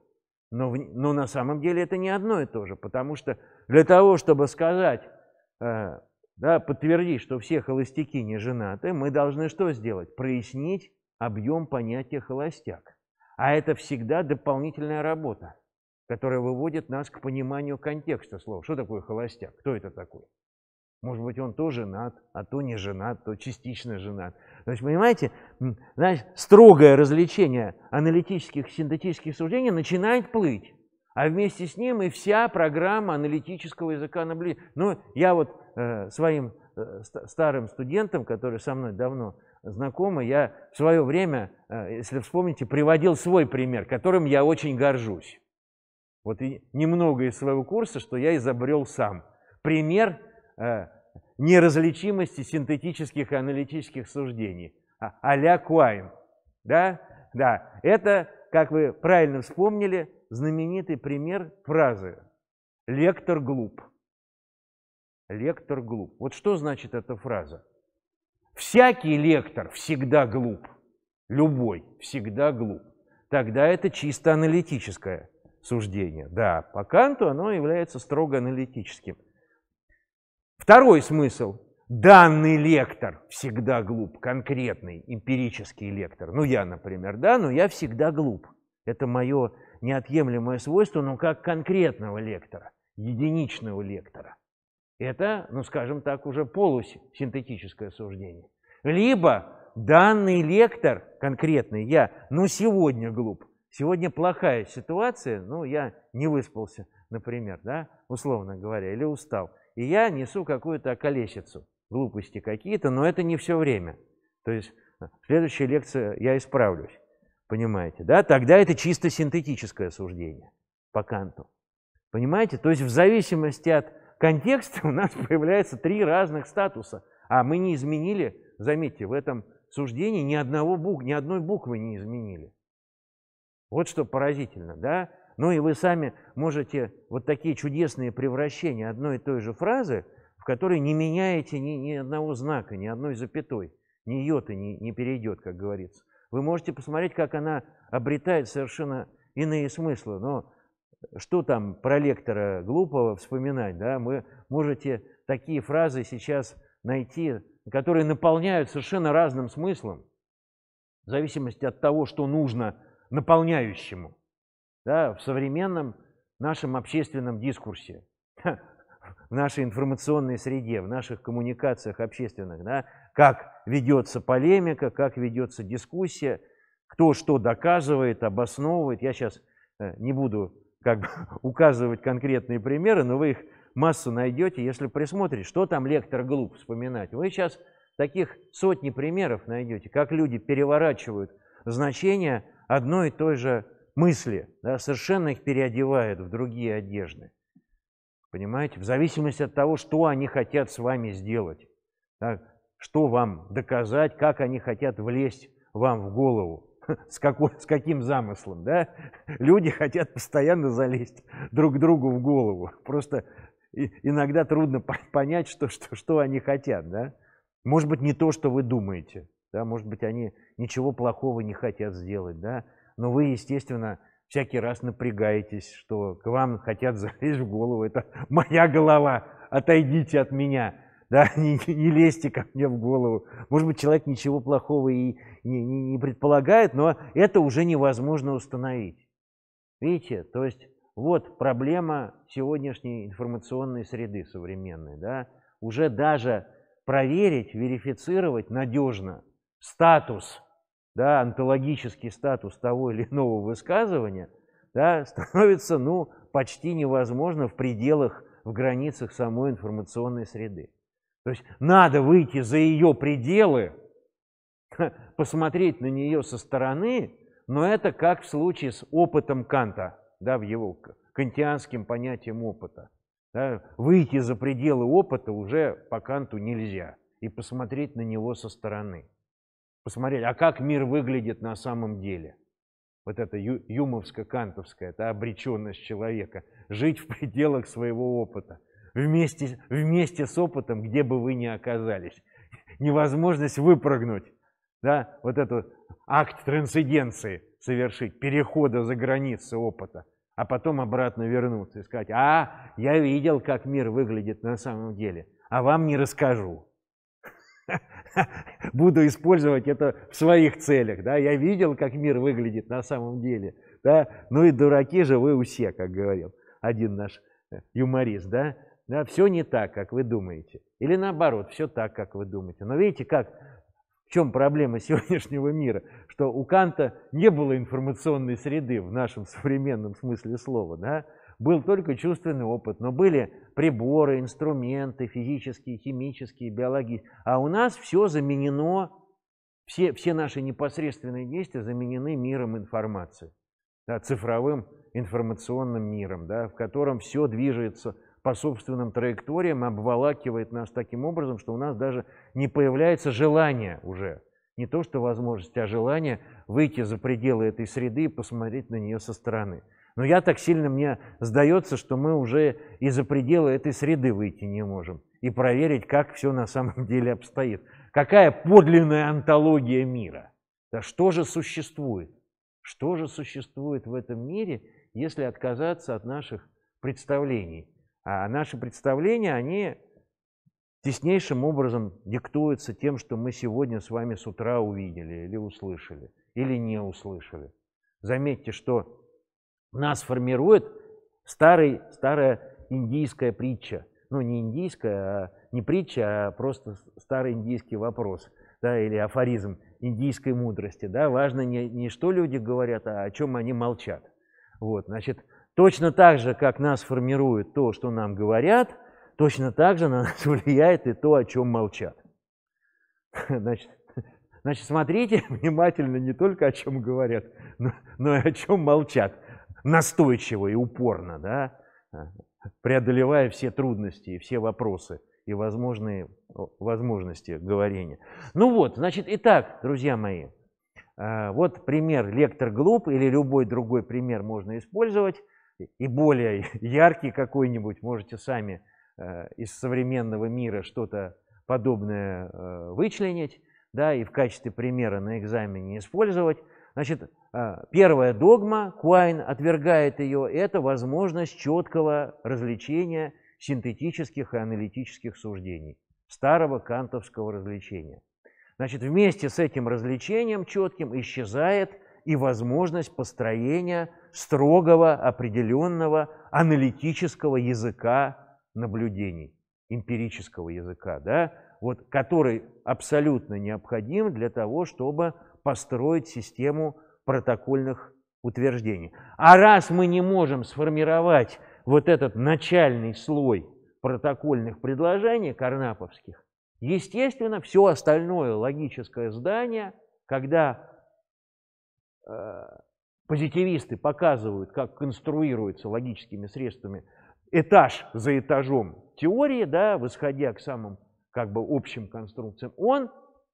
Но, в, но на самом деле это не одно и то же, потому что для того, чтобы сказать, э, да, подтвердить, что все холостяки не женаты, мы должны что сделать? Прояснить объем понятия холостяк. А это всегда дополнительная работа которая выводит нас к пониманию контекста слова. Что такое холостяк? Кто это такой? Может быть, он то женат, а то не женат, то частично женат. То есть, понимаете, значит, строгое развлечение аналитических, синтетических суждений начинает плыть. А вместе с ним и вся программа аналитического языка наблюдения. Ну, я вот э, своим э, старым студентам, которые со мной давно знакомы, я в свое время, э, если вспомните, приводил свой пример, которым я очень горжусь. Вот и немного из своего курса, что я изобрел сам. Пример э, неразличимости синтетических и аналитических суждений. А, ля Куайн. Да? Да. Это, как вы правильно вспомнили, знаменитый пример фразы «лектор глуп». Лектор глуп. Вот что значит эта фраза? Всякий лектор всегда глуп. Любой всегда глуп. Тогда это чисто аналитическое суждение. Да, по Канту оно является строго аналитическим. Второй смысл. Данный лектор всегда глуп, конкретный, эмпирический лектор. Ну, я, например, да, но я всегда глуп. Это мое неотъемлемое свойство, но как конкретного лектора, единичного лектора. Это, ну, скажем так, уже полусинтетическое суждение. Либо данный лектор, конкретный я, но сегодня глуп, Сегодня плохая ситуация, ну, я не выспался, например, да, условно говоря, или устал. И я несу какую-то околесицу, глупости какие-то, но это не все время. То есть э, следующая лекция я исправлюсь, понимаете, да? Тогда это чисто синтетическое суждение по Канту. Понимаете? То есть в зависимости от контекста (laughs) у нас появляется три разных статуса. А мы не изменили, заметьте, в этом суждении ни, одного бук, ни одной буквы не изменили. Вот что поразительно, да? Ну и вы сами можете вот такие чудесные превращения одной и той же фразы, в которой не меняете ни, ни одного знака, ни одной запятой, ни йоты не, не перейдет, как говорится. Вы можете посмотреть, как она обретает совершенно иные смыслы. Но что там про лектора глупого вспоминать, да? Мы можете такие фразы сейчас найти, которые наполняют совершенно разным смыслом, в зависимости от того, что нужно наполняющему да, в современном нашем общественном дискурсе, (laughs) в нашей информационной среде, в наших коммуникациях общественных, да, как ведется полемика, как ведется дискуссия, кто что доказывает, обосновывает. Я сейчас э, не буду как бы (laughs) указывать конкретные примеры, но вы их массу найдете, если присмотрите, что там лектор глуп вспоминать. Вы сейчас таких сотни примеров найдете, как люди переворачивают значение одной и той же мысли, да, совершенно их переодевают в другие одежды. Понимаете? В зависимости от того, что они хотят с вами сделать, да, что вам доказать, как они хотят влезть вам в голову, (laughs) с, какой, с каким замыслом, да? (laughs) Люди хотят постоянно залезть друг другу в голову. Просто иногда трудно (laughs) понять, что, что, что они хотят, да? Может быть, не то, что вы думаете да, может быть, они ничего плохого не хотят сделать, да, но вы, естественно, всякий раз напрягаетесь, что к вам хотят (laughs) залезть в голову, это моя голова, отойдите от меня, да, (laughs) не, не лезьте ко мне в голову. Может быть, человек ничего плохого и не, не, не предполагает, но это уже невозможно установить. Видите, то есть вот проблема сегодняшней информационной среды современной, да, уже даже проверить, верифицировать надежно статус, да, онтологический статус того или иного высказывания да, (laughs) становится ну, почти невозможно в пределах, в границах самой информационной среды. То есть надо выйти за ее пределы, (laughs) посмотреть на нее со стороны, но это как в случае с опытом Канта, да, в его кантианским понятием опыта. Да, выйти за пределы опыта уже по Канту нельзя и посмотреть на него со стороны посмотреть, а как мир выглядит на самом деле. Вот это юмовско-кантовское, это обреченность человека. Жить в пределах своего опыта. Вместе, вместе с опытом, где бы вы ни оказались. Невозможность выпрыгнуть. Да, вот этот акт трансценденции совершить, перехода за границы опыта, а потом обратно вернуться и сказать, а, я видел, как мир выглядит на самом деле, а вам не расскажу. (laughs) буду использовать это в своих целях. Да? Я видел, как мир выглядит на самом деле. Да? Ну и дураки же вы усе, как говорил один наш э, юморист. Да? Да, все не так, как вы думаете. Или наоборот, все так, как вы думаете. Но видите, как, в чем проблема (laughs) сегодняшнего мира? Что у Канта не было информационной среды в нашем современном смысле слова. Да? был только чувственный опыт, но были приборы, инструменты физические, химические, биологические. А у нас все заменено, все, все наши непосредственные действия заменены миром информации, да, цифровым информационным миром, да, в котором все движется по собственным траекториям, обволакивает нас таким образом, что у нас даже не появляется желание уже, не то что возможность, а желание выйти за пределы этой среды и посмотреть на нее со стороны. Но я так сильно, мне сдается, что мы уже и за пределы этой среды выйти не можем и проверить, как все на самом (laughs) деле обстоит. Какая подлинная антология мира? Да что же существует? Что же существует в этом мире, если отказаться от наших представлений? А наши представления, они теснейшим образом диктуются тем, что мы сегодня с вами с утра увидели или услышали, или не услышали. Заметьте, что нас формирует старый, старая индийская притча. Ну, не индийская, а не притча, а просто старый индийский вопрос, да, или афоризм индийской мудрости, да, важно не, не что люди говорят, а о чем они молчат. Вот, значит, точно так же, как нас формирует то, что нам говорят, точно так же на нас (laughs) влияет и то, о чем молчат. (laughs) Значит, значит смотрите (laughs) внимательно не только о чем говорят, но, но и о чем молчат настойчиво и упорно, да, преодолевая все трудности и все вопросы и возможные возможности говорения. Ну вот, значит, итак, друзья мои, а, вот пример лектор глуп или любой другой пример можно использовать, и более яркий какой-нибудь, можете сами а, из современного мира что-то подобное а, вычленить, да, и в качестве примера на экзамене использовать. Значит, а, первая догма, Куайн отвергает ее, это возможность четкого развлечения синтетических и аналитических суждений, старого кантовского развлечения. Значит, вместе с этим развлечением четким исчезает и возможность построения строгого, определенного аналитического языка наблюдений, эмпирического языка, да, вот, который абсолютно необходим для того, чтобы построить систему протокольных утверждений. А раз мы не можем сформировать вот этот начальный слой протокольных предложений карнаповских, естественно, все остальное логическое здание, когда э, позитивисты показывают, как конструируется логическими средствами этаж за этажом теории, да, восходя к самым как бы общим конструкциям, он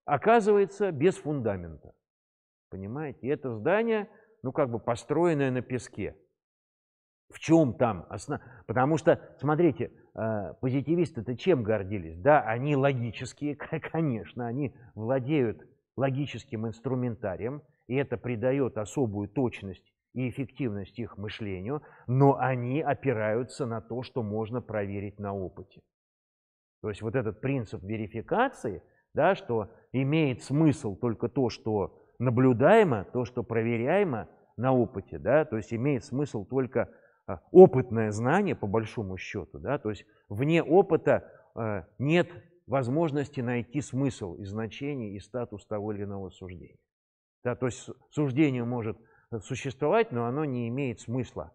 оказывается без фундамента. Понимаете? И это здание, ну, как бы построенное на песке. В чем там основа? Потому что, смотрите, э, позитивисты-то чем гордились? Да, они логические, (laughs) конечно, они владеют логическим инструментарием, и это придает особую точность и эффективность их мышлению, но они опираются на то, что можно проверить на опыте. То есть вот этот принцип верификации, да, что имеет смысл только то, что наблюдаемо, то, что проверяемо на опыте, да, то есть имеет смысл только а, опытное знание, по большому счету, да, то есть вне опыта а, нет возможности найти смысл и значение, и статус того или иного суждения. Да, то есть суждение может существовать, но оно не имеет смысла,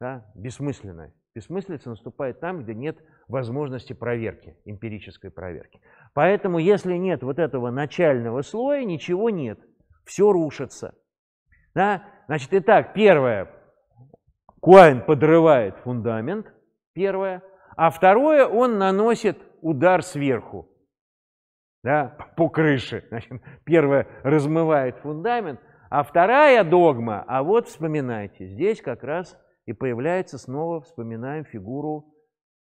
да, бессмысленное. Бессмыслица наступает там, где нет возможности проверки, эмпирической проверки. Поэтому, если нет вот этого начального слоя, ничего нет – все рушится. Да? Значит, итак, первое, Куайн подрывает фундамент, первое, а второе, он наносит удар сверху, да, по крыше. Значит, первое размывает фундамент, а вторая догма, а вот вспоминайте, здесь как раз и появляется снова, вспоминаем фигуру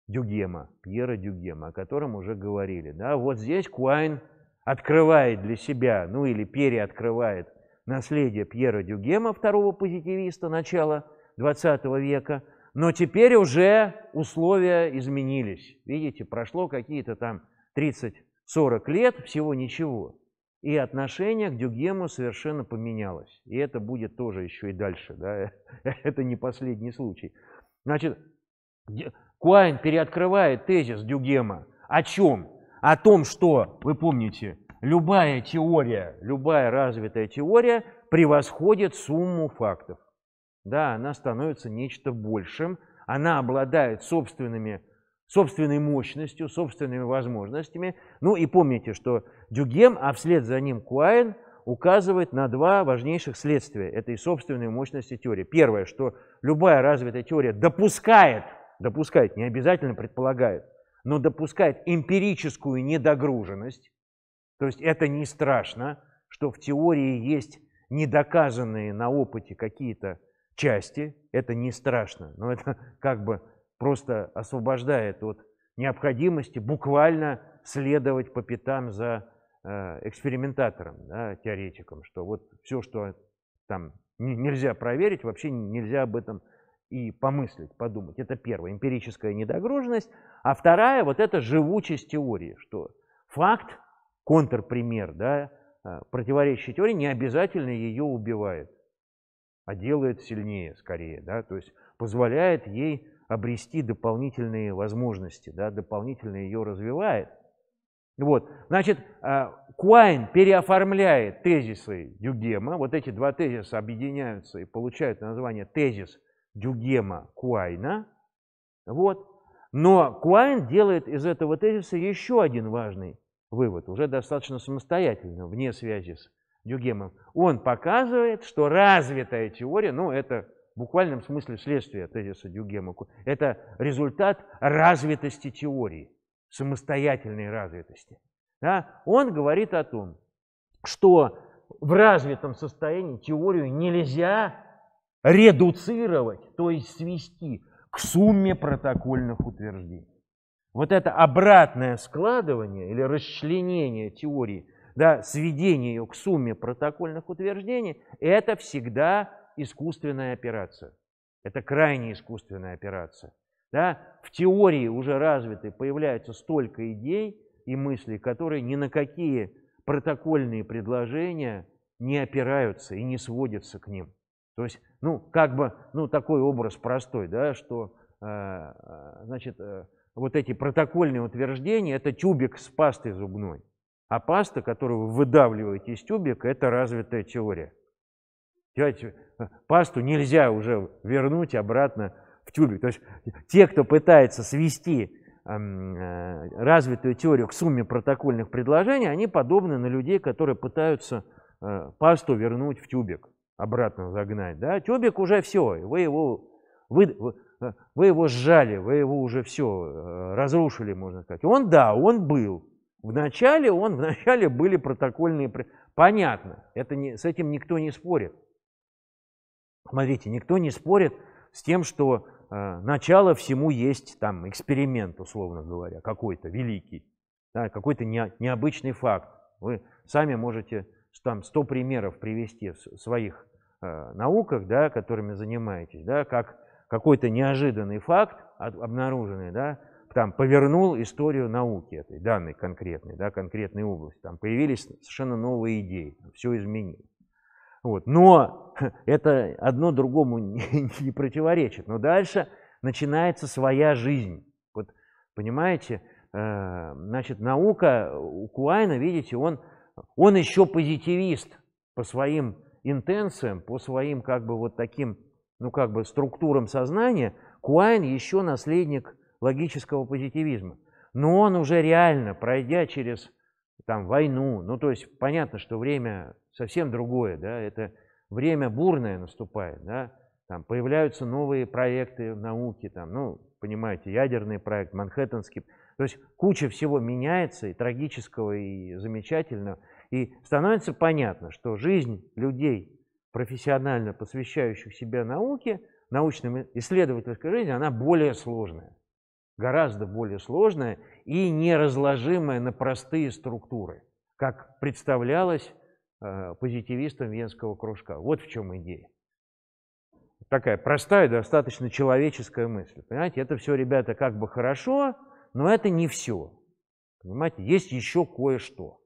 Дюгема, Пьера Дюгема, о котором уже говорили. Да, вот здесь Куайн открывает для себя, ну или переоткрывает наследие Пьера Дюгема, второго позитивиста начала XX века, но теперь уже условия изменились. Видите, прошло какие-то там 30-40 лет, всего ничего. И отношение к Дюгему совершенно поменялось. И это будет тоже еще и дальше. Да? (laughs) Это не последний случай. Значит, Куайн переоткрывает тезис Дюгема о чем? о том, что, вы помните, любая теория, любая развитая теория превосходит сумму фактов. Да, она становится нечто большим, она обладает собственными, собственной мощностью, собственными возможностями. Ну и помните, что Дюгем, а вслед за ним Куайн, указывает на два важнейших следствия этой собственной мощности теории. Первое, что любая развитая теория допускает, допускает, не обязательно предполагает, но допускает эмпирическую недогруженность, то есть это не страшно, что в теории есть недоказанные на опыте какие-то части, это не страшно, но это (laughs) как бы просто освобождает от необходимости буквально следовать по пятам за э, экспериментатором, да, теоретиком, что вот все, что там нельзя проверить, вообще нельзя об этом и помыслить, подумать. Это первое, эмпирическая недогруженность. А вторая, вот эта живучесть теории, что факт, контрпример, да, э, противоречащей теории не обязательно ее убивает, а делает сильнее скорее, да, то есть позволяет ей обрести дополнительные возможности, да, дополнительно ее развивает. Вот, значит, э, Куайн переоформляет тезисы Дюгема, вот эти два тезиса объединяются и получают название тезис – Дюгема Куайна. Вот. Но Куайн делает из этого тезиса еще один важный вывод, уже достаточно самостоятельно, вне связи с Дюгемом. Он показывает, что развитая теория, ну это в буквальном смысле следствие тезиса Дюгема, это результат развитости теории, самостоятельной развитости. Да? Он говорит о том, что в развитом состоянии теорию нельзя редуцировать, то есть свести к сумме протокольных утверждений. Вот это обратное складывание или расчленение теории, да, сведение ее к сумме протокольных утверждений, это всегда искусственная операция. Это крайне искусственная операция. Да? В теории уже развиты появляются столько идей и мыслей, которые ни на какие протокольные предложения не опираются и не сводятся к ним. То есть ну, как бы, ну, такой образ простой, да, что, э, э, значит, э, вот эти протокольные утверждения – это тюбик с пастой зубной. А паста, которую вы выдавливаете из тюбика, это развитая теория. Понимаете, пасту нельзя уже вернуть обратно в тюбик. То есть те, кто пытается свести эм, развитую теорию к сумме протокольных предложений, они подобны на людей, которые пытаются пасту вернуть в тюбик обратно загнать, да, тюбик уже все, вы его, вы, э, вы его сжали, вы его уже все э, разрушили, можно сказать. Он, да, он был. Вначале он, (laughs) вначале были протокольные... Понятно, это не, с этим никто не спорит. Смотрите, никто не спорит с тем, что э, начало всему есть там эксперимент, условно говоря, какой-то великий, да, какой-то не, необычный факт. Вы сами можете там сто примеров привести своих Э, науках, да, которыми занимаетесь, да, как какой-то неожиданный факт, обнаруженный, да, там, повернул историю науки этой, данной конкретной, да, конкретной области. Там появились совершенно новые идеи, все изменилось. Вот. Но (laughs) это одно другому (laughs) не, не противоречит. Но дальше начинается своя жизнь. Вот, понимаете, э, значит, наука э, у Куайна, видите, он, он еще позитивист по своим интенциям, по своим как бы вот таким, ну как бы структурам сознания, Куайн еще наследник логического позитивизма. Но он уже реально, пройдя через там войну, ну то есть понятно, что время совсем другое, да, это время бурное наступает, да, там появляются новые проекты науки, там, ну, понимаете, ядерный проект, манхэттенский, то есть куча всего меняется, и трагического, и замечательного – и становится понятно, что жизнь людей, профессионально посвящающих себя науке, научно-исследовательской жизни, она более сложная, гораздо более сложная и неразложимая на простые структуры, как представлялось э, позитивистам Венского кружка. Вот в чем идея. Такая простая, достаточно человеческая мысль. Понимаете, это все, ребята, как бы хорошо, но это не все. Понимаете, есть еще кое-что.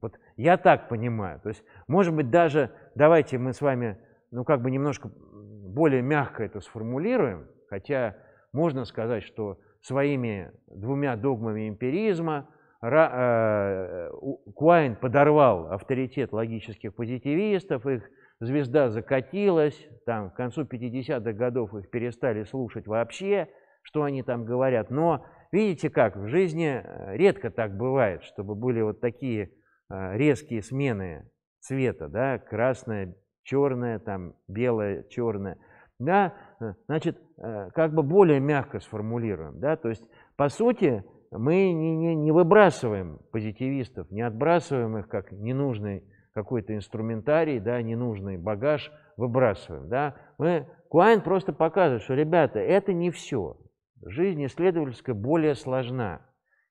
Вот я так понимаю. То есть, может быть, даже давайте мы с вами, ну, как бы немножко более мягко это сформулируем, хотя можно сказать, что своими двумя догмами эмпиризма э, Куайн подорвал авторитет логических позитивистов, их звезда закатилась, там, к концу 50-х годов их перестали слушать вообще, что они там говорят. Но видите как, в жизни э, редко так бывает, чтобы были вот такие а, резкие смены цвета, да, красное, черное, там, белое, черное, да, э, значит, э, как бы более мягко сформулируем, да, то есть, по сути, мы не, не, не выбрасываем позитивистов, не отбрасываем их как ненужный какой-то инструментарий, да, ненужный багаж выбрасываем, да, мы, Куайн просто показывает, что, ребята, это не все, жизнь исследовательская более сложна,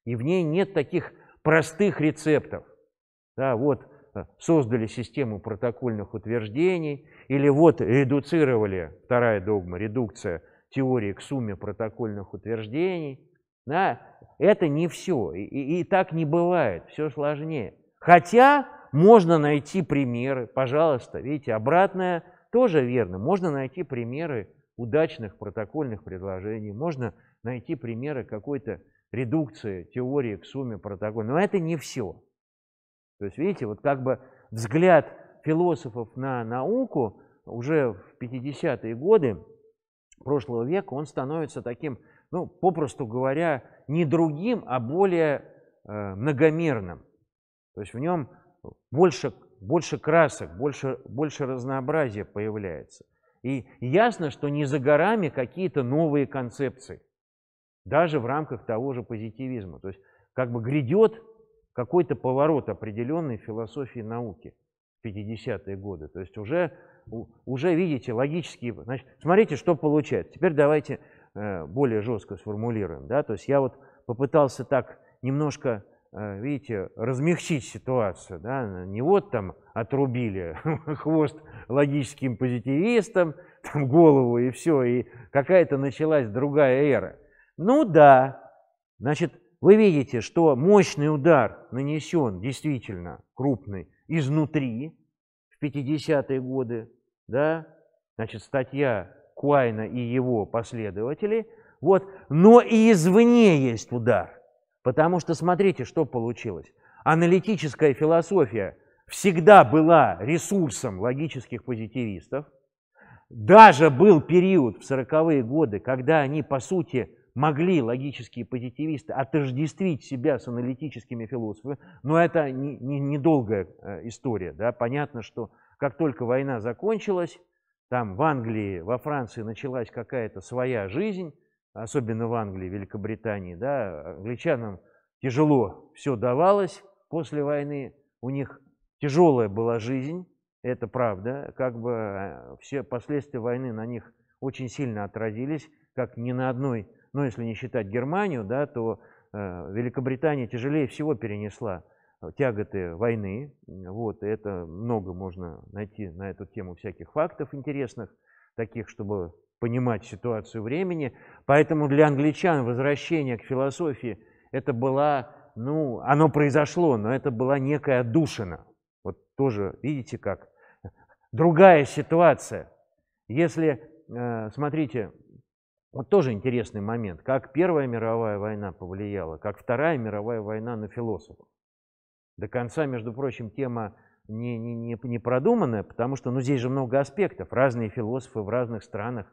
и в ней нет таких простых рецептов, да, вот э, создали систему протокольных утверждений, или вот редуцировали, вторая догма, редукция теории к сумме протокольных утверждений. Да, это не все, и, и, и так не бывает, все сложнее. Хотя можно найти примеры, пожалуйста, видите, обратное тоже верно, можно найти примеры удачных протокольных предложений, можно найти примеры какой-то редукции теории к сумме протокола. Но это не все. То есть, видите, вот как бы взгляд философов на науку уже в 50-е годы прошлого века, он становится таким, ну, попросту говоря, не другим, а более э, многомерным. То есть в нем больше, больше красок, больше, больше разнообразия появляется. И ясно, что не за горами какие-то новые концепции, даже в рамках того же позитивизма. То есть как бы грядет какой-то поворот определенной философии науки в 50-е годы. То есть уже, уже видите логические... Значит, смотрите, что получается. Теперь давайте э, более жестко сформулируем. Да? То есть я вот попытался так немножко, э, видите, размягчить ситуацию. Да? Не вот там отрубили (laughs) хвост логическим позитивистам, там голову и все, и какая-то началась другая эра. Ну да, значит, вы видите, что мощный удар нанесен действительно крупный изнутри в 50-е годы, да, значит, статья Куайна и его последователи. вот, но и извне есть удар, потому что смотрите, что получилось. Аналитическая философия всегда была ресурсом логических позитивистов, даже был период в 40-е годы, когда они, по сути, могли логические позитивисты отождествить себя с аналитическими философами, но это недолгая не, не, не долгая э, история. Да? Понятно, что как только война закончилась, там в Англии, во Франции началась какая-то своя жизнь, особенно в Англии, Великобритании, да, англичанам тяжело все давалось после войны, у них тяжелая была жизнь, это правда, как бы э, все последствия войны на них очень сильно отразились, как ни на одной ну, если не считать Германию, да, то э, Великобритания тяжелее всего перенесла э, тяготы войны. Вот, и это много можно найти на эту тему всяких фактов интересных, таких, чтобы понимать ситуацию времени. Поэтому для англичан возвращение к философии это было, ну, оно произошло, но это была некая душина. Вот тоже, видите, как другая ситуация. Если, э, смотрите, вот тоже интересный момент, как Первая мировая война повлияла, как Вторая мировая война на философов. До конца, между прочим, тема не, не, не, не продуманная, потому что ну, здесь же много аспектов. Разные философы в разных странах.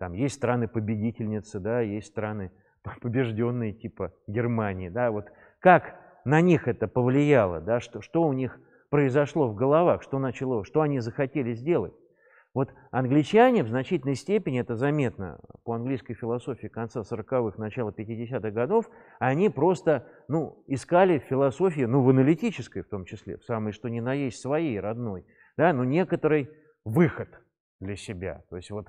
Там есть страны-победительницы, да, есть страны (laughs) побежденные, типа Германии. Да, вот как на них это повлияло, да, что, что у них произошло в головах, что начало, что они захотели сделать. Вот англичане в значительной степени, это заметно по английской философии конца 40-х, начала 50-х годов, они просто ну, искали в философии, ну в аналитической в том числе, в самой что ни на есть своей, родной, да, но некоторый выход для себя. То есть вот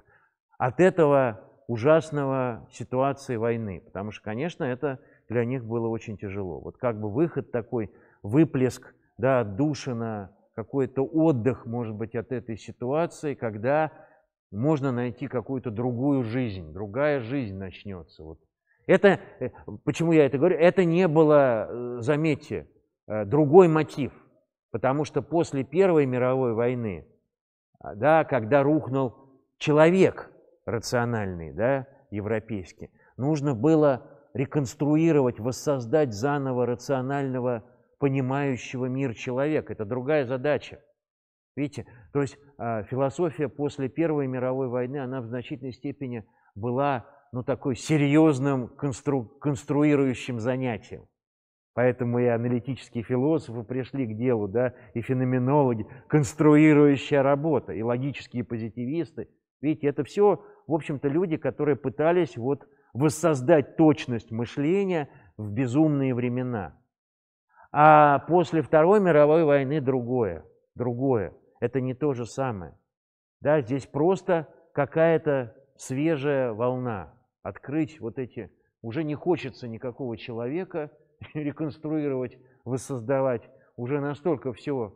от этого ужасного ситуации войны, потому что, конечно, это для них было очень тяжело. Вот как бы выход такой, выплеск, да, отдушина, какой-то отдых, может быть, от этой ситуации, когда можно найти какую-то другую жизнь, другая жизнь начнется. Вот. Это, э, почему я это говорю, это не было, э, заметьте, э, другой мотив, потому что после Первой мировой войны, а, да, когда рухнул человек рациональный, да, европейский, нужно было реконструировать, воссоздать заново рационального человека понимающего мир человека. Это другая задача. Видите, то есть э, философия после Первой мировой войны, она в значительной степени была ну, такой серьезным констру... конструирующим занятием. Поэтому и аналитические философы пришли к делу, да, и феноменологи, конструирующая работа, и логические позитивисты. Видите, это все, в общем-то, люди, которые пытались вот воссоздать точность мышления в безумные времена – а после Второй мировой войны другое, другое. Это не то же самое. Да, здесь просто какая-то свежая волна. Открыть вот эти... Уже не хочется никакого человека (laughs) реконструировать, воссоздавать. Уже настолько все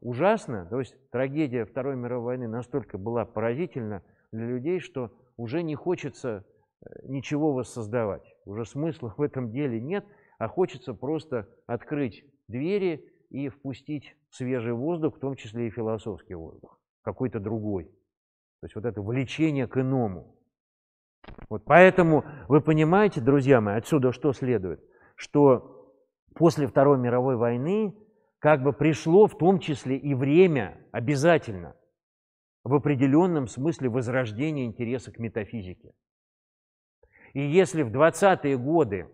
ужасно, то есть трагедия Второй мировой войны настолько была поразительна для людей, что уже не хочется э, ничего воссоздавать. Уже смысла (laughs) в этом деле нет – а хочется просто открыть двери и впустить свежий воздух, в том числе и философский воздух, какой-то другой. То есть вот это влечение к иному. Вот поэтому вы понимаете, друзья мои, отсюда что следует? Что после Второй мировой войны как бы пришло в том числе и время обязательно в определенном смысле возрождения интереса к метафизике. И если в 20-е годы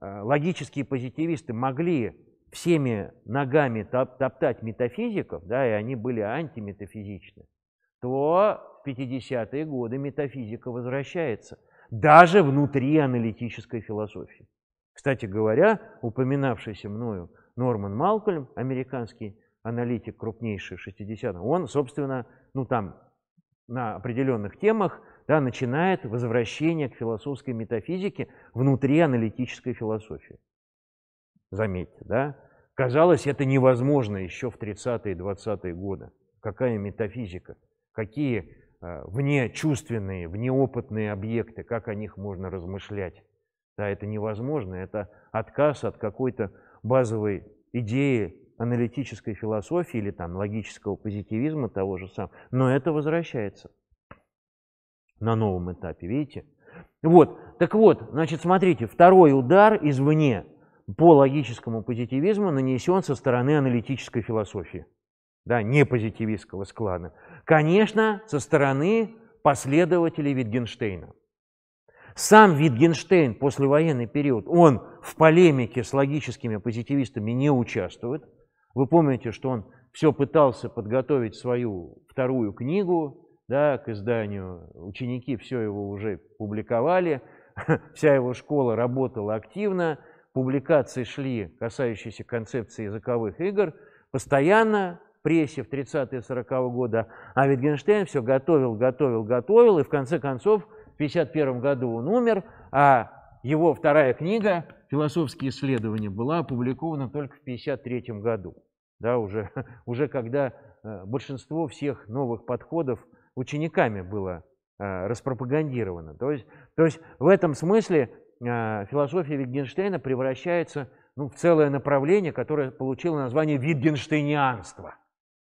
Э, логические позитивисты могли всеми ногами топ топтать метафизиков, да, и они были антиметафизичны, то в 50-е годы метафизика возвращается даже внутри аналитической философии. Кстати говоря, упоминавшийся мною Норман Малкольм, американский аналитик крупнейший 60-х, он, собственно, ну там на определенных темах – да, начинает возвращение к философской метафизике внутри аналитической философии. Заметьте, да? Казалось, это невозможно еще в 30-е, 20-е годы. Какая метафизика? Какие а, внечувственные, внеопытные объекты, как о них можно размышлять? Да, это невозможно, это отказ от какой-то базовой идеи аналитической философии или там логического позитивизма того же самого, но это возвращается на новом этапе, видите? Вот, так вот, значит, смотрите, второй удар извне по логическому позитивизму нанесен со стороны аналитической философии, да, не позитивистского склада. Конечно, со стороны последователей Витгенштейна. Сам Витгенштейн послевоенный период, он в полемике с логическими позитивистами не участвует. Вы помните, что он все пытался подготовить свою вторую книгу да, к изданию. Ученики все его уже публиковали, (laughs) вся его школа работала активно, публикации шли, касающиеся концепции языковых игр, постоянно в прессе в 30-е 40-е годы. А Витгенштейн все готовил, готовил, готовил, и в конце концов в 51 году он умер, а его вторая книга «Философские исследования» была опубликована только в 53 году, да, уже, (laughs) уже когда э, большинство всех новых подходов учениками было э, распропагандировано. То есть, то есть в этом смысле э, философия Витгенштейна превращается ну, в целое направление, которое получило название витгенштейнианство.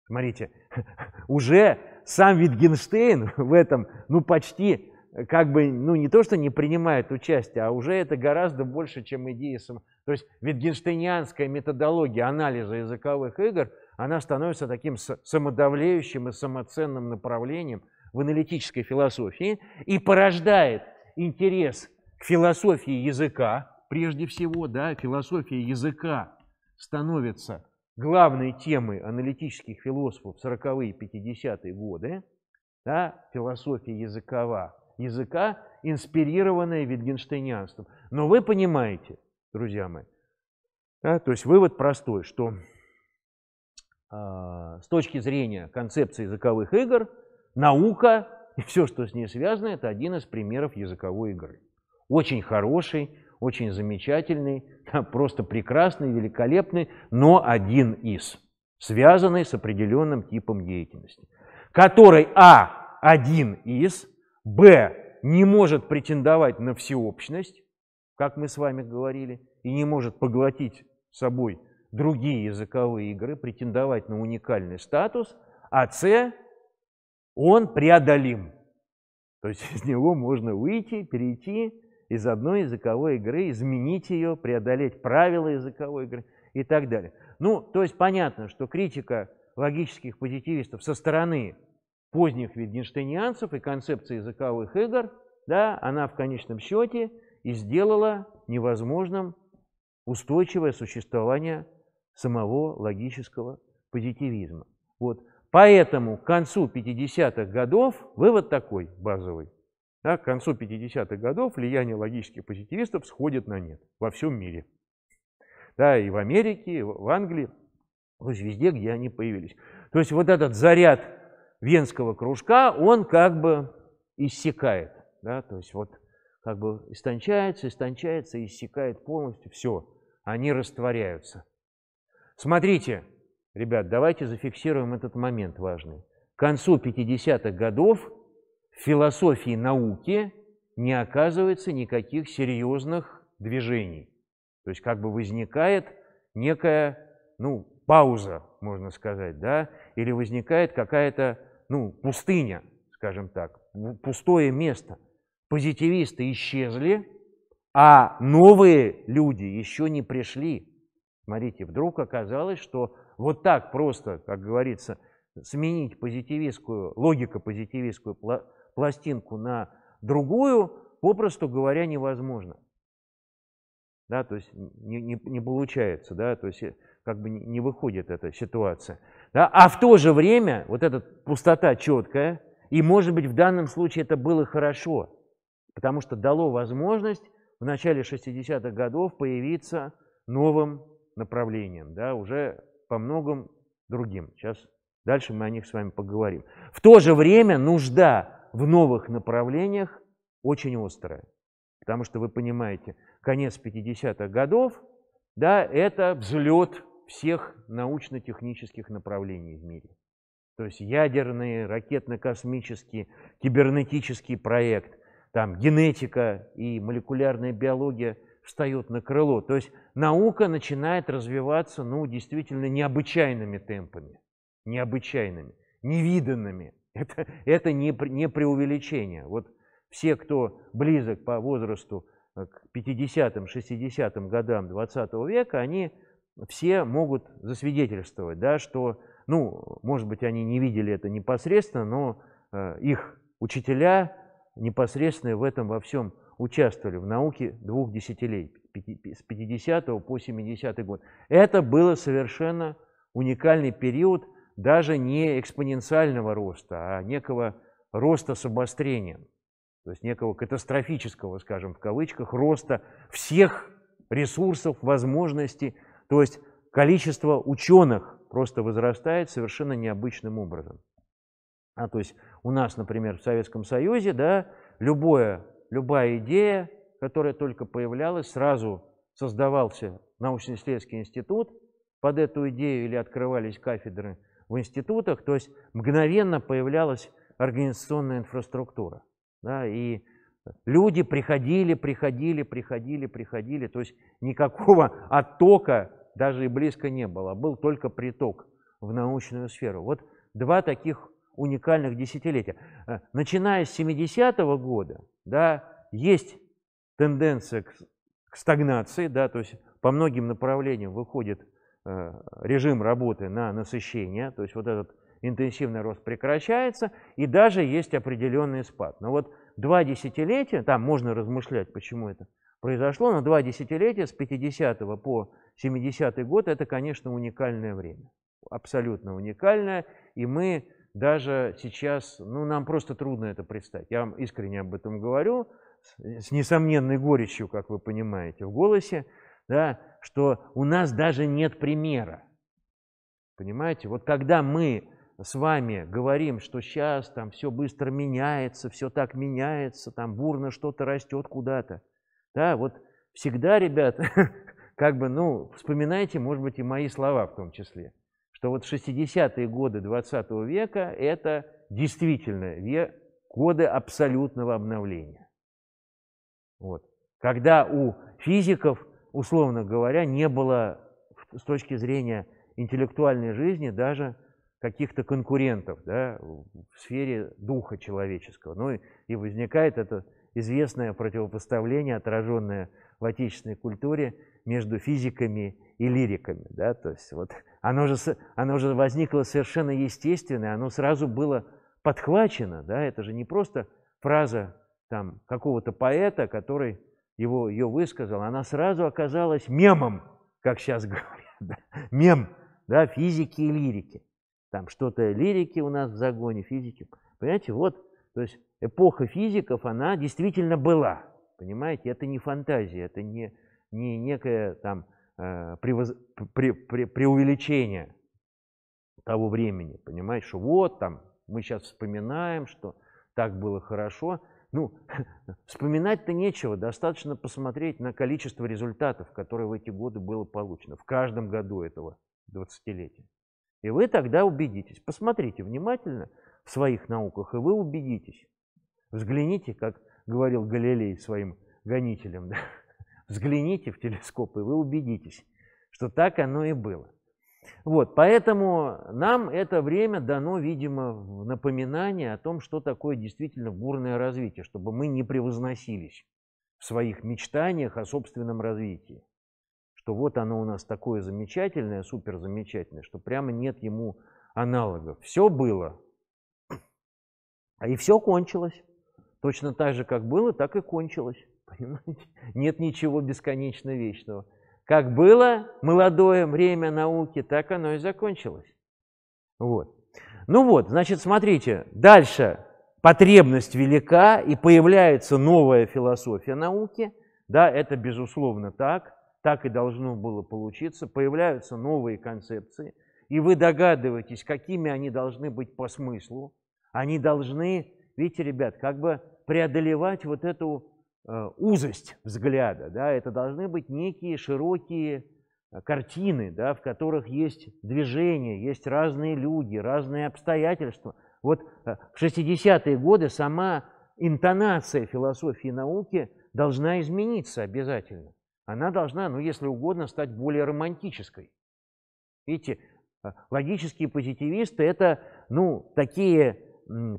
Смотрите, (laughs) уже сам Витгенштейн в этом, ну, почти э, как бы, ну, не то, что не принимает участие, а уже это гораздо больше, чем идея сам... То есть витгенштейнианская методология анализа языковых игр – она становится таким самодавляющим и самоценным направлением в аналитической философии и порождает интерес к философии языка, прежде всего, да, философия языка становится главной темой аналитических философов 40-е и 50-е годы, да, философия языкова, языка, инспирированная Витгенштейнианством. Но вы понимаете, друзья мои, да, то есть вывод простой, что а, с точки зрения концепции языковых игр, наука (laughs) и все, что с ней связано, это один из примеров языковой игры. Очень хороший, очень замечательный, (laughs) просто прекрасный, великолепный, но один из, связанный с определенным типом деятельности, который А один из, Б не может претендовать на всеобщность, как мы с вами говорили, и не может поглотить собой другие языковые игры, претендовать на уникальный статус, а С он преодолим. То есть из него можно выйти, перейти из одной языковой игры, изменить ее, преодолеть правила языковой игры и так далее. Ну, то есть понятно, что критика логических позитивистов со стороны поздних витгенштейнианцев и концепции языковых игр, да, она в конечном счете и сделала невозможным устойчивое существование самого логического позитивизма. Вот. Поэтому к концу 50-х годов вывод такой базовый. Да, к концу 50-х годов влияние логических позитивистов сходит на нет во всем мире. Да, и в Америке, и в Англии, то есть везде, где они появились. То есть вот этот заряд венского кружка, он как бы иссякает. Да, то есть вот как бы истончается, истончается, иссякает полностью, все, они растворяются. Смотрите, ребят, давайте зафиксируем этот момент важный. К концу 50-х годов в философии науки не оказывается никаких серьезных движений. То есть как бы возникает некая, ну, пауза, можно сказать, да, или возникает какая-то, ну, пустыня, скажем так, пустое место. Позитивисты исчезли, а новые люди еще не пришли. Смотрите, вдруг оказалось, что вот так просто, как говорится, сменить позитивистскую, логико позитивистскую пластинку на другую, попросту говоря, невозможно. Да, то есть не, не, не получается, да, то есть э, как бы не выходит эта ситуация. Да? А в то же время вот эта пустота четкая, и, может быть, в данном случае это было хорошо, потому что дало возможность в начале 60-х годов появиться новым направлениям, да, уже по многим другим. Сейчас дальше мы о них с вами поговорим. В то же время нужда в новых направлениях очень острая. Потому что вы понимаете, конец 50-х годов, да, это взлет всех научно-технических направлений в мире. То есть ядерные, ракетно-космические, кибернетический проект, там генетика и молекулярная биология – встают на крыло. То есть наука начинает развиваться, ну, действительно необычайными темпами, необычайными, невиданными. (laughs) Это, это не, не преувеличение. Вот все, кто близок по возрасту э, к 50-м, 60-м годам 20 века, они все могут засвидетельствовать, да, что, ну, может быть, они не видели это непосредственно, но э, их учителя непосредственно в этом во всем участвовали в науке двух десятилетий, с 50 по 70 год. Это было совершенно уникальный период даже не экспоненциального роста, а некого роста с обострением, то есть некого катастрофического, скажем в кавычках, роста всех ресурсов, возможностей, то есть количество ученых просто возрастает совершенно необычным образом. А то есть у нас, например, в Советском Союзе, да, любое любая идея, которая только появлялась, сразу создавался научно-исследовательский институт под эту идею или открывались кафедры в институтах, то есть мгновенно появлялась организационная инфраструктура. Да, и люди приходили, приходили, приходили, приходили, то есть никакого (laughs) оттока даже и близко не было, был только приток в научную сферу. Вот два таких уникальных десятилетия. Э, начиная с 70-го года, да, есть тенденция к, к стагнации, да, то есть по многим направлениям выходит э, режим работы на насыщение, то есть вот этот интенсивный рост прекращается, и даже есть определенный спад. Но вот два десятилетия, там можно размышлять, почему это произошло, но два десятилетия с 50 по 70 год, это, конечно, уникальное время, абсолютно уникальное, и мы даже сейчас, ну, нам просто трудно это представить. Я вам искренне об этом говорю, с, с несомненной горечью, как вы понимаете, в голосе, да, что у нас даже нет примера. Понимаете, вот когда мы с вами говорим, что сейчас там все быстро меняется, все так меняется, там бурно что-то растет куда-то, да, вот всегда, ребят, (laughs) как бы, ну, вспоминайте, может быть, и мои слова в том числе – что вот 60-е годы 20 века – это действительно годы абсолютного обновления. Вот. Когда у физиков, условно говоря, не было с точки зрения интеллектуальной жизни даже каких-то конкурентов да, в сфере духа человеческого. Ну и, и возникает это известное противопоставление, отраженное в отечественной культуре, между физиками и лириками, да, то есть вот (laughs) оно же, оно же возникло совершенно естественно, оно сразу было подхвачено, да, это же не просто фраза там какого-то поэта, который его, ее высказал, она сразу оказалась мемом, как сейчас (laughs) говорят, да, мем, да, физики и лирики. Там что-то лирики у нас в загоне, физики. Понимаете, вот, то есть эпоха физиков, она действительно была, понимаете, это не фантазия, это не, не некая там Э, превоз... пре... Пре... преувеличение того времени, понимаешь, что вот там мы сейчас вспоминаем, что так было хорошо. Ну, (laughs) вспоминать-то нечего, достаточно посмотреть на количество результатов, которые в эти годы было получено, в каждом году этого 20-летия. И вы тогда убедитесь, посмотрите внимательно в своих науках, и вы убедитесь. Взгляните, как говорил Галилей своим гонителям, (laughs) да? Взгляните в телескоп, и вы убедитесь, что так оно и было. Вот, поэтому нам это время дано, видимо, в напоминание о том, что такое действительно бурное развитие, чтобы мы не превозносились в своих мечтаниях о собственном развитии. Что вот оно у нас такое замечательное, супер замечательное, что прямо нет ему аналогов. Все было, а и все кончилось. Точно так же, как было, так и кончилось. Понимаете? Нет ничего бесконечно вечного. Как было молодое время науки, так оно и закончилось. Вот. Ну вот, значит, смотрите, дальше потребность велика, и появляется новая философия науки. Да, это безусловно так, так и должно было получиться. Появляются новые концепции, и вы догадываетесь, какими они должны быть по смыслу. Они должны, видите, ребят, как бы преодолевать вот эту Э, узость взгляда, да, это должны быть некие широкие э, картины, да, в которых есть движение, есть разные люди, разные обстоятельства. Вот э, в 60-е годы сама интонация философии науки должна измениться обязательно. Она должна, ну, если угодно, стать более романтической. Видите, логические позитивисты – это, ну, такие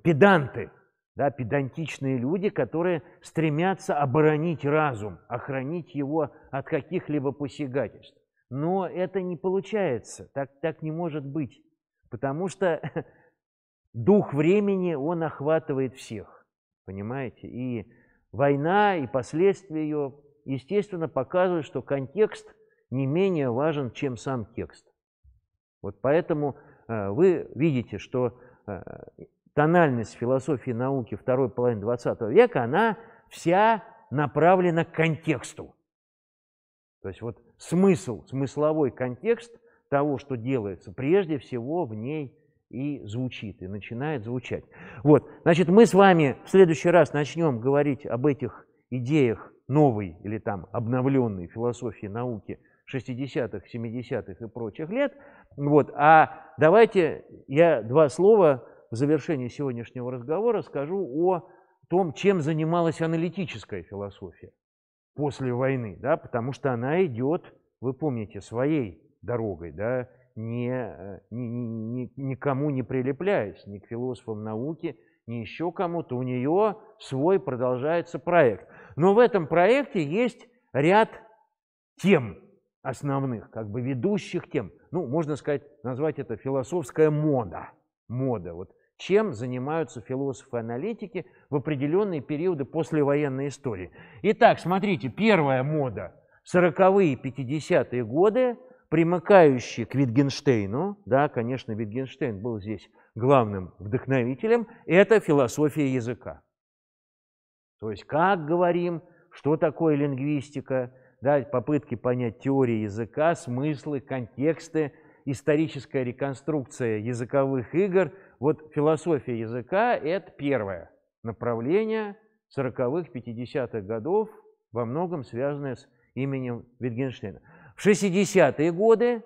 педанты, да, педантичные люди, которые стремятся оборонить разум, охранить его от каких-либо посягательств. Но это не получается, так, так не может быть, потому что (laughs) дух времени, он охватывает всех, понимаете? И война, и последствия ее, естественно, показывают, что контекст не менее важен, чем сам текст. Вот поэтому э, вы видите, что э, тональность философии науки второй половины 20 века, она вся направлена к контексту. То есть вот смысл, смысловой контекст того, что делается, прежде всего в ней и звучит, и начинает звучать. Вот, значит, мы с вами в следующий раз начнем говорить об этих идеях новой или там обновленной философии науки 60-х, 70-х и прочих лет. Вот, а давайте я два слова в завершении сегодняшнего разговора скажу о том, чем занималась аналитическая философия после войны, да, потому что она идет, вы помните, своей дорогой, да, э, не, не, не, никому не прилепляясь, ни к философам науки, ни еще кому-то. У нее свой продолжается проект. Но в этом проекте есть ряд тем основных, как бы ведущих тем. Ну, можно сказать, назвать это философская мода. Мода. Вот чем занимаются философы-аналитики в определенные периоды послевоенной истории. Итак, смотрите, первая мода 40-е 50-е годы, примыкающие к Витгенштейну, да, конечно, Витгенштейн был здесь главным вдохновителем, это философия языка. То есть как говорим, что такое лингвистика, да, попытки понять теории языка, смыслы, контексты, историческая реконструкция языковых игр – вот философия языка – это первое направление 40-х, 50-х годов, во многом связанное с именем Витгенштейна. В 60-е годы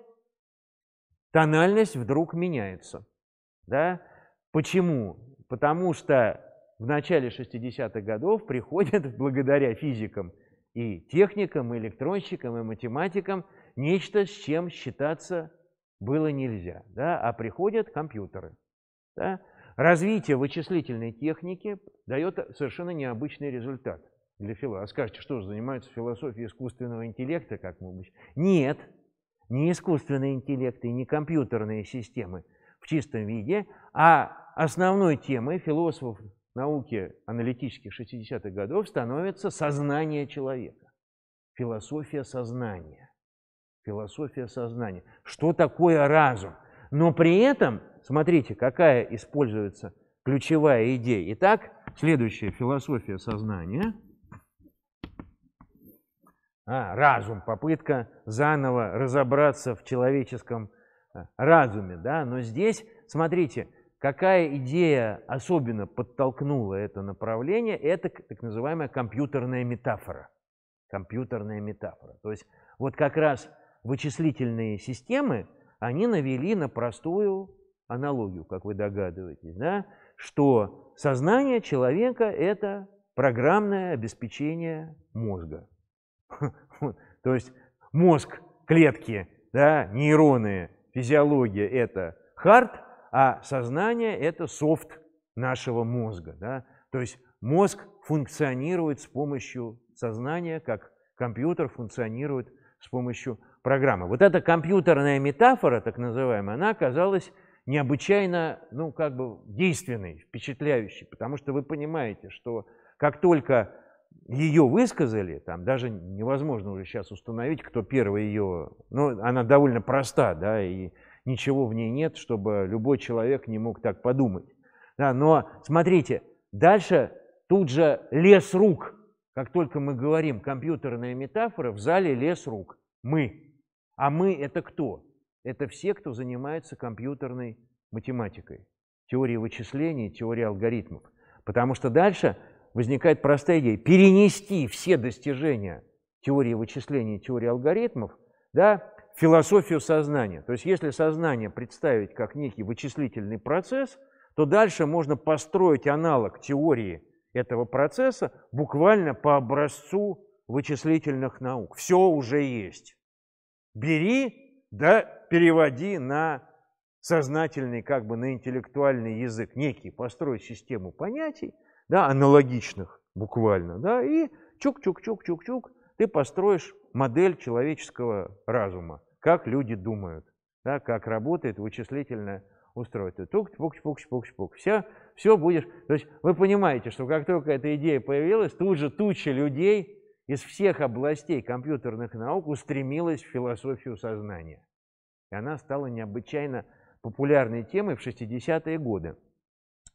тональность вдруг меняется. Да? Почему? Потому что в начале 60-х годов приходит, (laughs) благодаря физикам и техникам, и электронщикам, и математикам, нечто, с чем считаться было нельзя. Да? А приходят компьютеры. Да? Развитие вычислительной техники дает совершенно необычный результат для философа. А скажете, что же, занимаются философией искусственного интеллекта, как мы обычно? Нет, не искусственный интеллект и не компьютерные системы в чистом виде, а основной темой философов науки аналитических 60-х годов становится сознание человека. Философия сознания. Философия сознания. Что такое разум? Но при этом Смотрите, какая используется ключевая идея. Итак, следующая философия сознания. А, разум, попытка заново разобраться в человеческом э, разуме. Да? Но здесь, смотрите, какая идея особенно подтолкнула это направление, это так называемая компьютерная метафора. Компьютерная метафора. То есть вот как раз вычислительные системы, они навели на простую аналогию, как вы догадываетесь, да, что сознание человека – это программное обеспечение мозга. (laughs) То есть мозг, клетки, да, нейроны, физиология – это хард, а сознание – это софт нашего мозга. Да? То есть мозг функционирует с помощью сознания, как компьютер функционирует с помощью программы. Вот эта компьютерная метафора, так называемая, она оказалась необычайно, ну, как бы действенный, впечатляющий, потому что вы понимаете, что как только ее высказали, там даже невозможно уже сейчас установить, кто первый ее, ну, она довольно проста, да, и ничего в ней нет, чтобы любой человек не мог так подумать. Да, но смотрите, дальше тут же лес рук. Как только мы говорим компьютерная метафора, в зале лес рук. Мы. А мы это кто? это все, кто занимается компьютерной математикой, теорией вычислений, теорией алгоритмов. Потому что дальше возникает простая идея перенести все достижения теории вычислений, теории алгоритмов, да, в философию сознания. То есть если сознание представить как некий вычислительный процесс, то дальше можно построить аналог теории этого процесса буквально по образцу вычислительных наук. Все уже есть. Бери да переводи на сознательный, как бы на интеллектуальный язык некий, построй систему понятий, да, аналогичных буквально, да, и чук-чук-чук-чук-чук, ты построишь модель человеческого разума, как люди думают, да, как работает вычислительное устройство. Тук-пук-пук-пук-пук. Все, все будешь... То есть вы понимаете, что как только эта идея появилась, тут же туча людей из всех областей компьютерных наук устремилась в философию сознания. И она стала необычайно популярной темой в 60-е годы.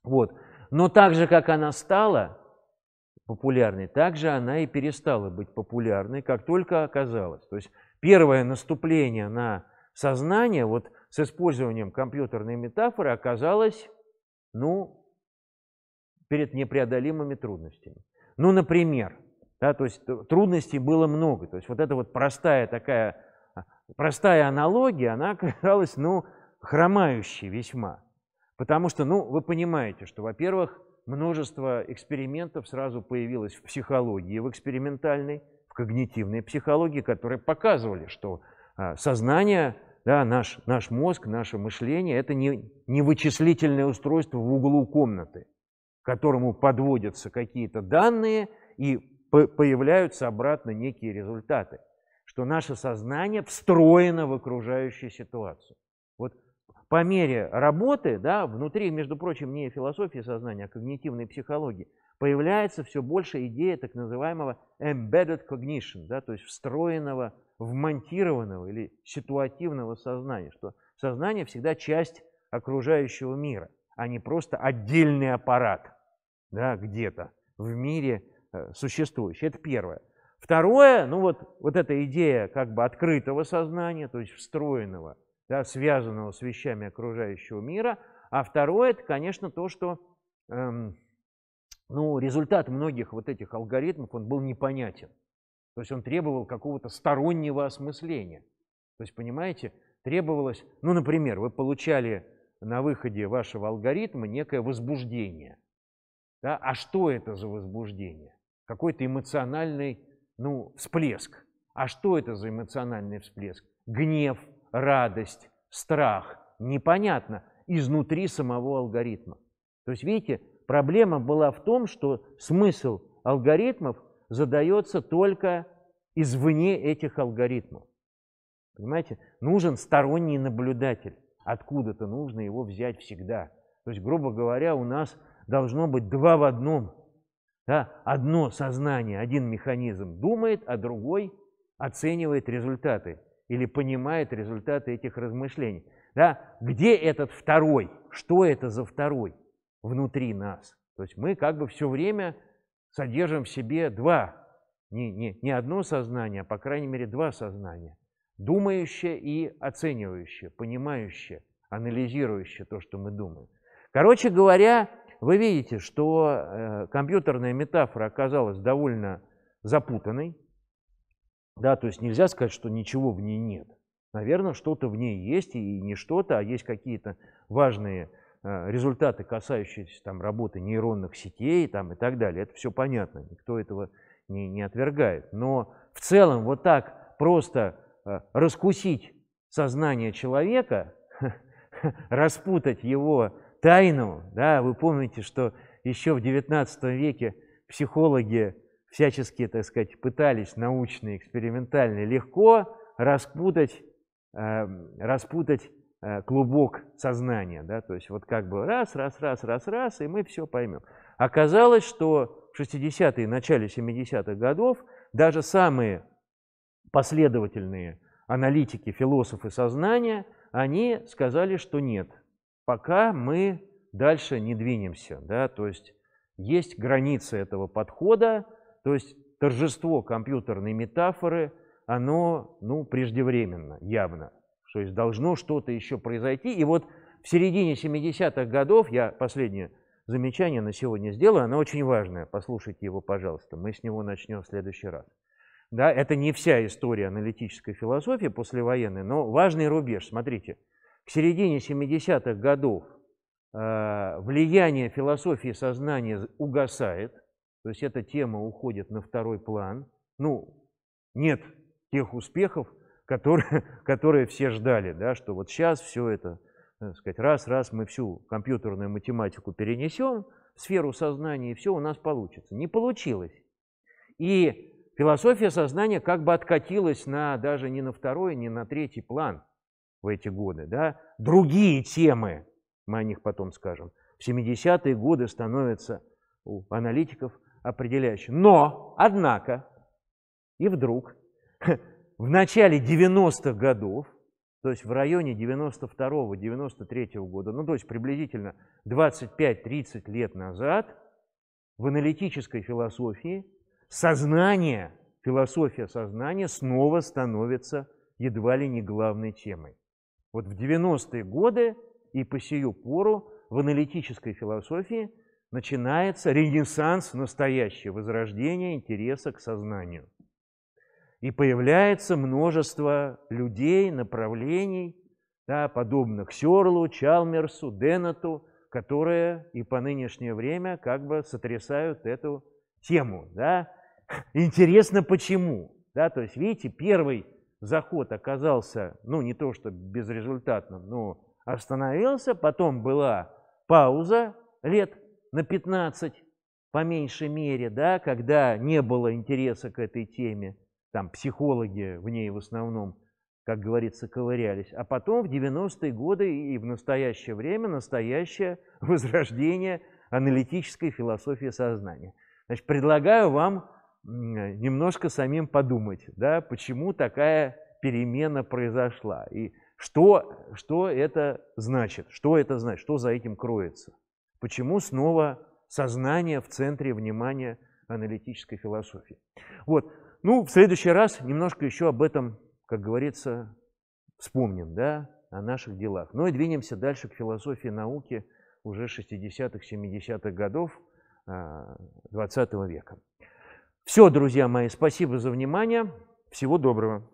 Вот. Но так же, как она стала популярной, так же она и перестала быть популярной, как только оказалось. То есть первое наступление на сознание вот с использованием компьютерной метафоры оказалось, ну, перед непреодолимыми трудностями. Ну, например, да, то есть трудностей было много. То есть вот эта вот простая такая, а, простая аналогия, она оказалась, (laughs) ну, хромающей весьма. Потому что, ну, вы понимаете, что, во-первых, множество экспериментов сразу появилось в психологии, в экспериментальной, в когнитивной психологии, которые показывали, что а, сознание, да, наш, наш мозг, наше мышление – это не, не вычислительное устройство в углу комнаты, к которому подводятся какие-то данные, и появляются обратно некие результаты, что наше сознание встроено в окружающую ситуацию. Вот по мере работы, да, внутри, между прочим, не философии сознания, а когнитивной психологии, появляется все больше идея так называемого embedded cognition, да, то есть встроенного, вмонтированного или ситуативного сознания, что сознание всегда часть окружающего мира, а не просто отдельный аппарат да, где-то в мире Э, существующей. Это первое. Второе, ну вот, вот эта идея как бы открытого сознания, то есть встроенного, да, связанного с вещами окружающего мира. А второе, это, конечно, то, что эм, ну, результат многих вот этих алгоритмов, он был непонятен. То есть он требовал какого-то стороннего осмысления. То есть, понимаете, требовалось, ну, например, вы получали на выходе вашего алгоритма некое возбуждение. Да? А что это за возбуждение? какой-то эмоциональный ну, всплеск. А что это за эмоциональный всплеск? Гнев, радость, страх. Непонятно изнутри самого алгоритма. То есть, видите, проблема была в том, что смысл алгоритмов задается только извне этих алгоритмов. Понимаете, нужен сторонний наблюдатель. Откуда-то нужно его взять всегда. То есть, грубо говоря, у нас должно быть два в одном – да? Одно сознание, один механизм думает, а другой оценивает результаты или понимает результаты этих размышлений. Да? Где этот второй? Что это за второй внутри нас? То есть мы как бы все время содержим в себе два, не, не, не одно сознание, а по крайней мере два сознания. Думающее и оценивающее, понимающее, анализирующее то, что мы думаем. Короче говоря, вы видите, что э, компьютерная метафора оказалась довольно запутанной. Да, то есть нельзя сказать, что ничего в ней нет. Наверное, что-то в ней есть, и не что-то, а есть какие-то важные э, результаты, касающиеся там, работы нейронных сетей там, и так далее. Это все понятно, никто этого не, не отвергает. Но в целом вот так просто э, раскусить сознание человека, (laughs) распутать его тайну. Да? Вы помните, что еще в XIX веке психологи всячески, так сказать, пытались научно, экспериментально легко распутать, эм, распутать э, клубок сознания. Да? То есть вот как бы раз, раз, раз, раз, раз, и мы все поймем. Оказалось, что в 60-е, начале 70-х годов даже самые последовательные аналитики, философы сознания, они сказали, что нет – пока мы дальше не двинемся. Да? То есть есть границы этого подхода, то есть торжество компьютерной метафоры, оно ну, преждевременно, явно. То есть должно что-то еще произойти. И вот в середине 70-х годов, я последнее замечание на сегодня сделаю, оно очень важное, послушайте его, пожалуйста, мы с него начнем в следующий раз. Да, это не вся история аналитической философии послевоенной, но важный рубеж. Смотрите, к середине 70-х годов э, влияние философии сознания угасает, то есть эта тема уходит на второй план. Ну, нет тех успехов, которые, (laughs) которые все ждали, да, что вот сейчас все это, так э, сказать, раз-раз мы всю компьютерную математику перенесем в сферу сознания, и все у нас получится. Не получилось. И философия сознания как бы откатилась на даже не на второй, не на третий план – в эти годы, да, другие темы, мы о них потом скажем, в 70-е годы становятся у аналитиков определяющими, Но, однако, и вдруг, (laughs) в начале 90-х годов, то есть в районе 92-93 года, ну то есть приблизительно 25-30 лет назад, в аналитической философии сознание, философия сознания снова становится едва ли не главной темой. Вот в 90-е годы и по сию пору в аналитической философии начинается ренессанс настоящее, возрождение интереса к сознанию. И появляется множество людей, направлений, да, подобных Серлу, Чалмерсу, Деннету, которые и по нынешнее время как бы сотрясают эту тему. Да? Интересно, почему? Да, то есть, видите, первый заход оказался, ну, не то что безрезультатным, но остановился, потом была пауза лет на 15, по меньшей мере, да, когда не было интереса к этой теме, там психологи в ней в основном, как говорится, ковырялись, а потом в 90-е годы и в настоящее время настоящее (laughs) возрождение аналитической философии сознания. Значит, предлагаю вам Э, немножко самим подумать, да, почему такая перемена произошла и что, что это значит, что это значит, что за этим кроется, почему снова сознание в центре внимания аналитической философии. Вот, ну, в следующий раз немножко еще об этом, как говорится, вспомним, да, о наших делах. Ну и двинемся дальше к философии науки уже 60-х, 70-х годов 20 а, века. Все, друзья мои, спасибо за внимание. Всего доброго.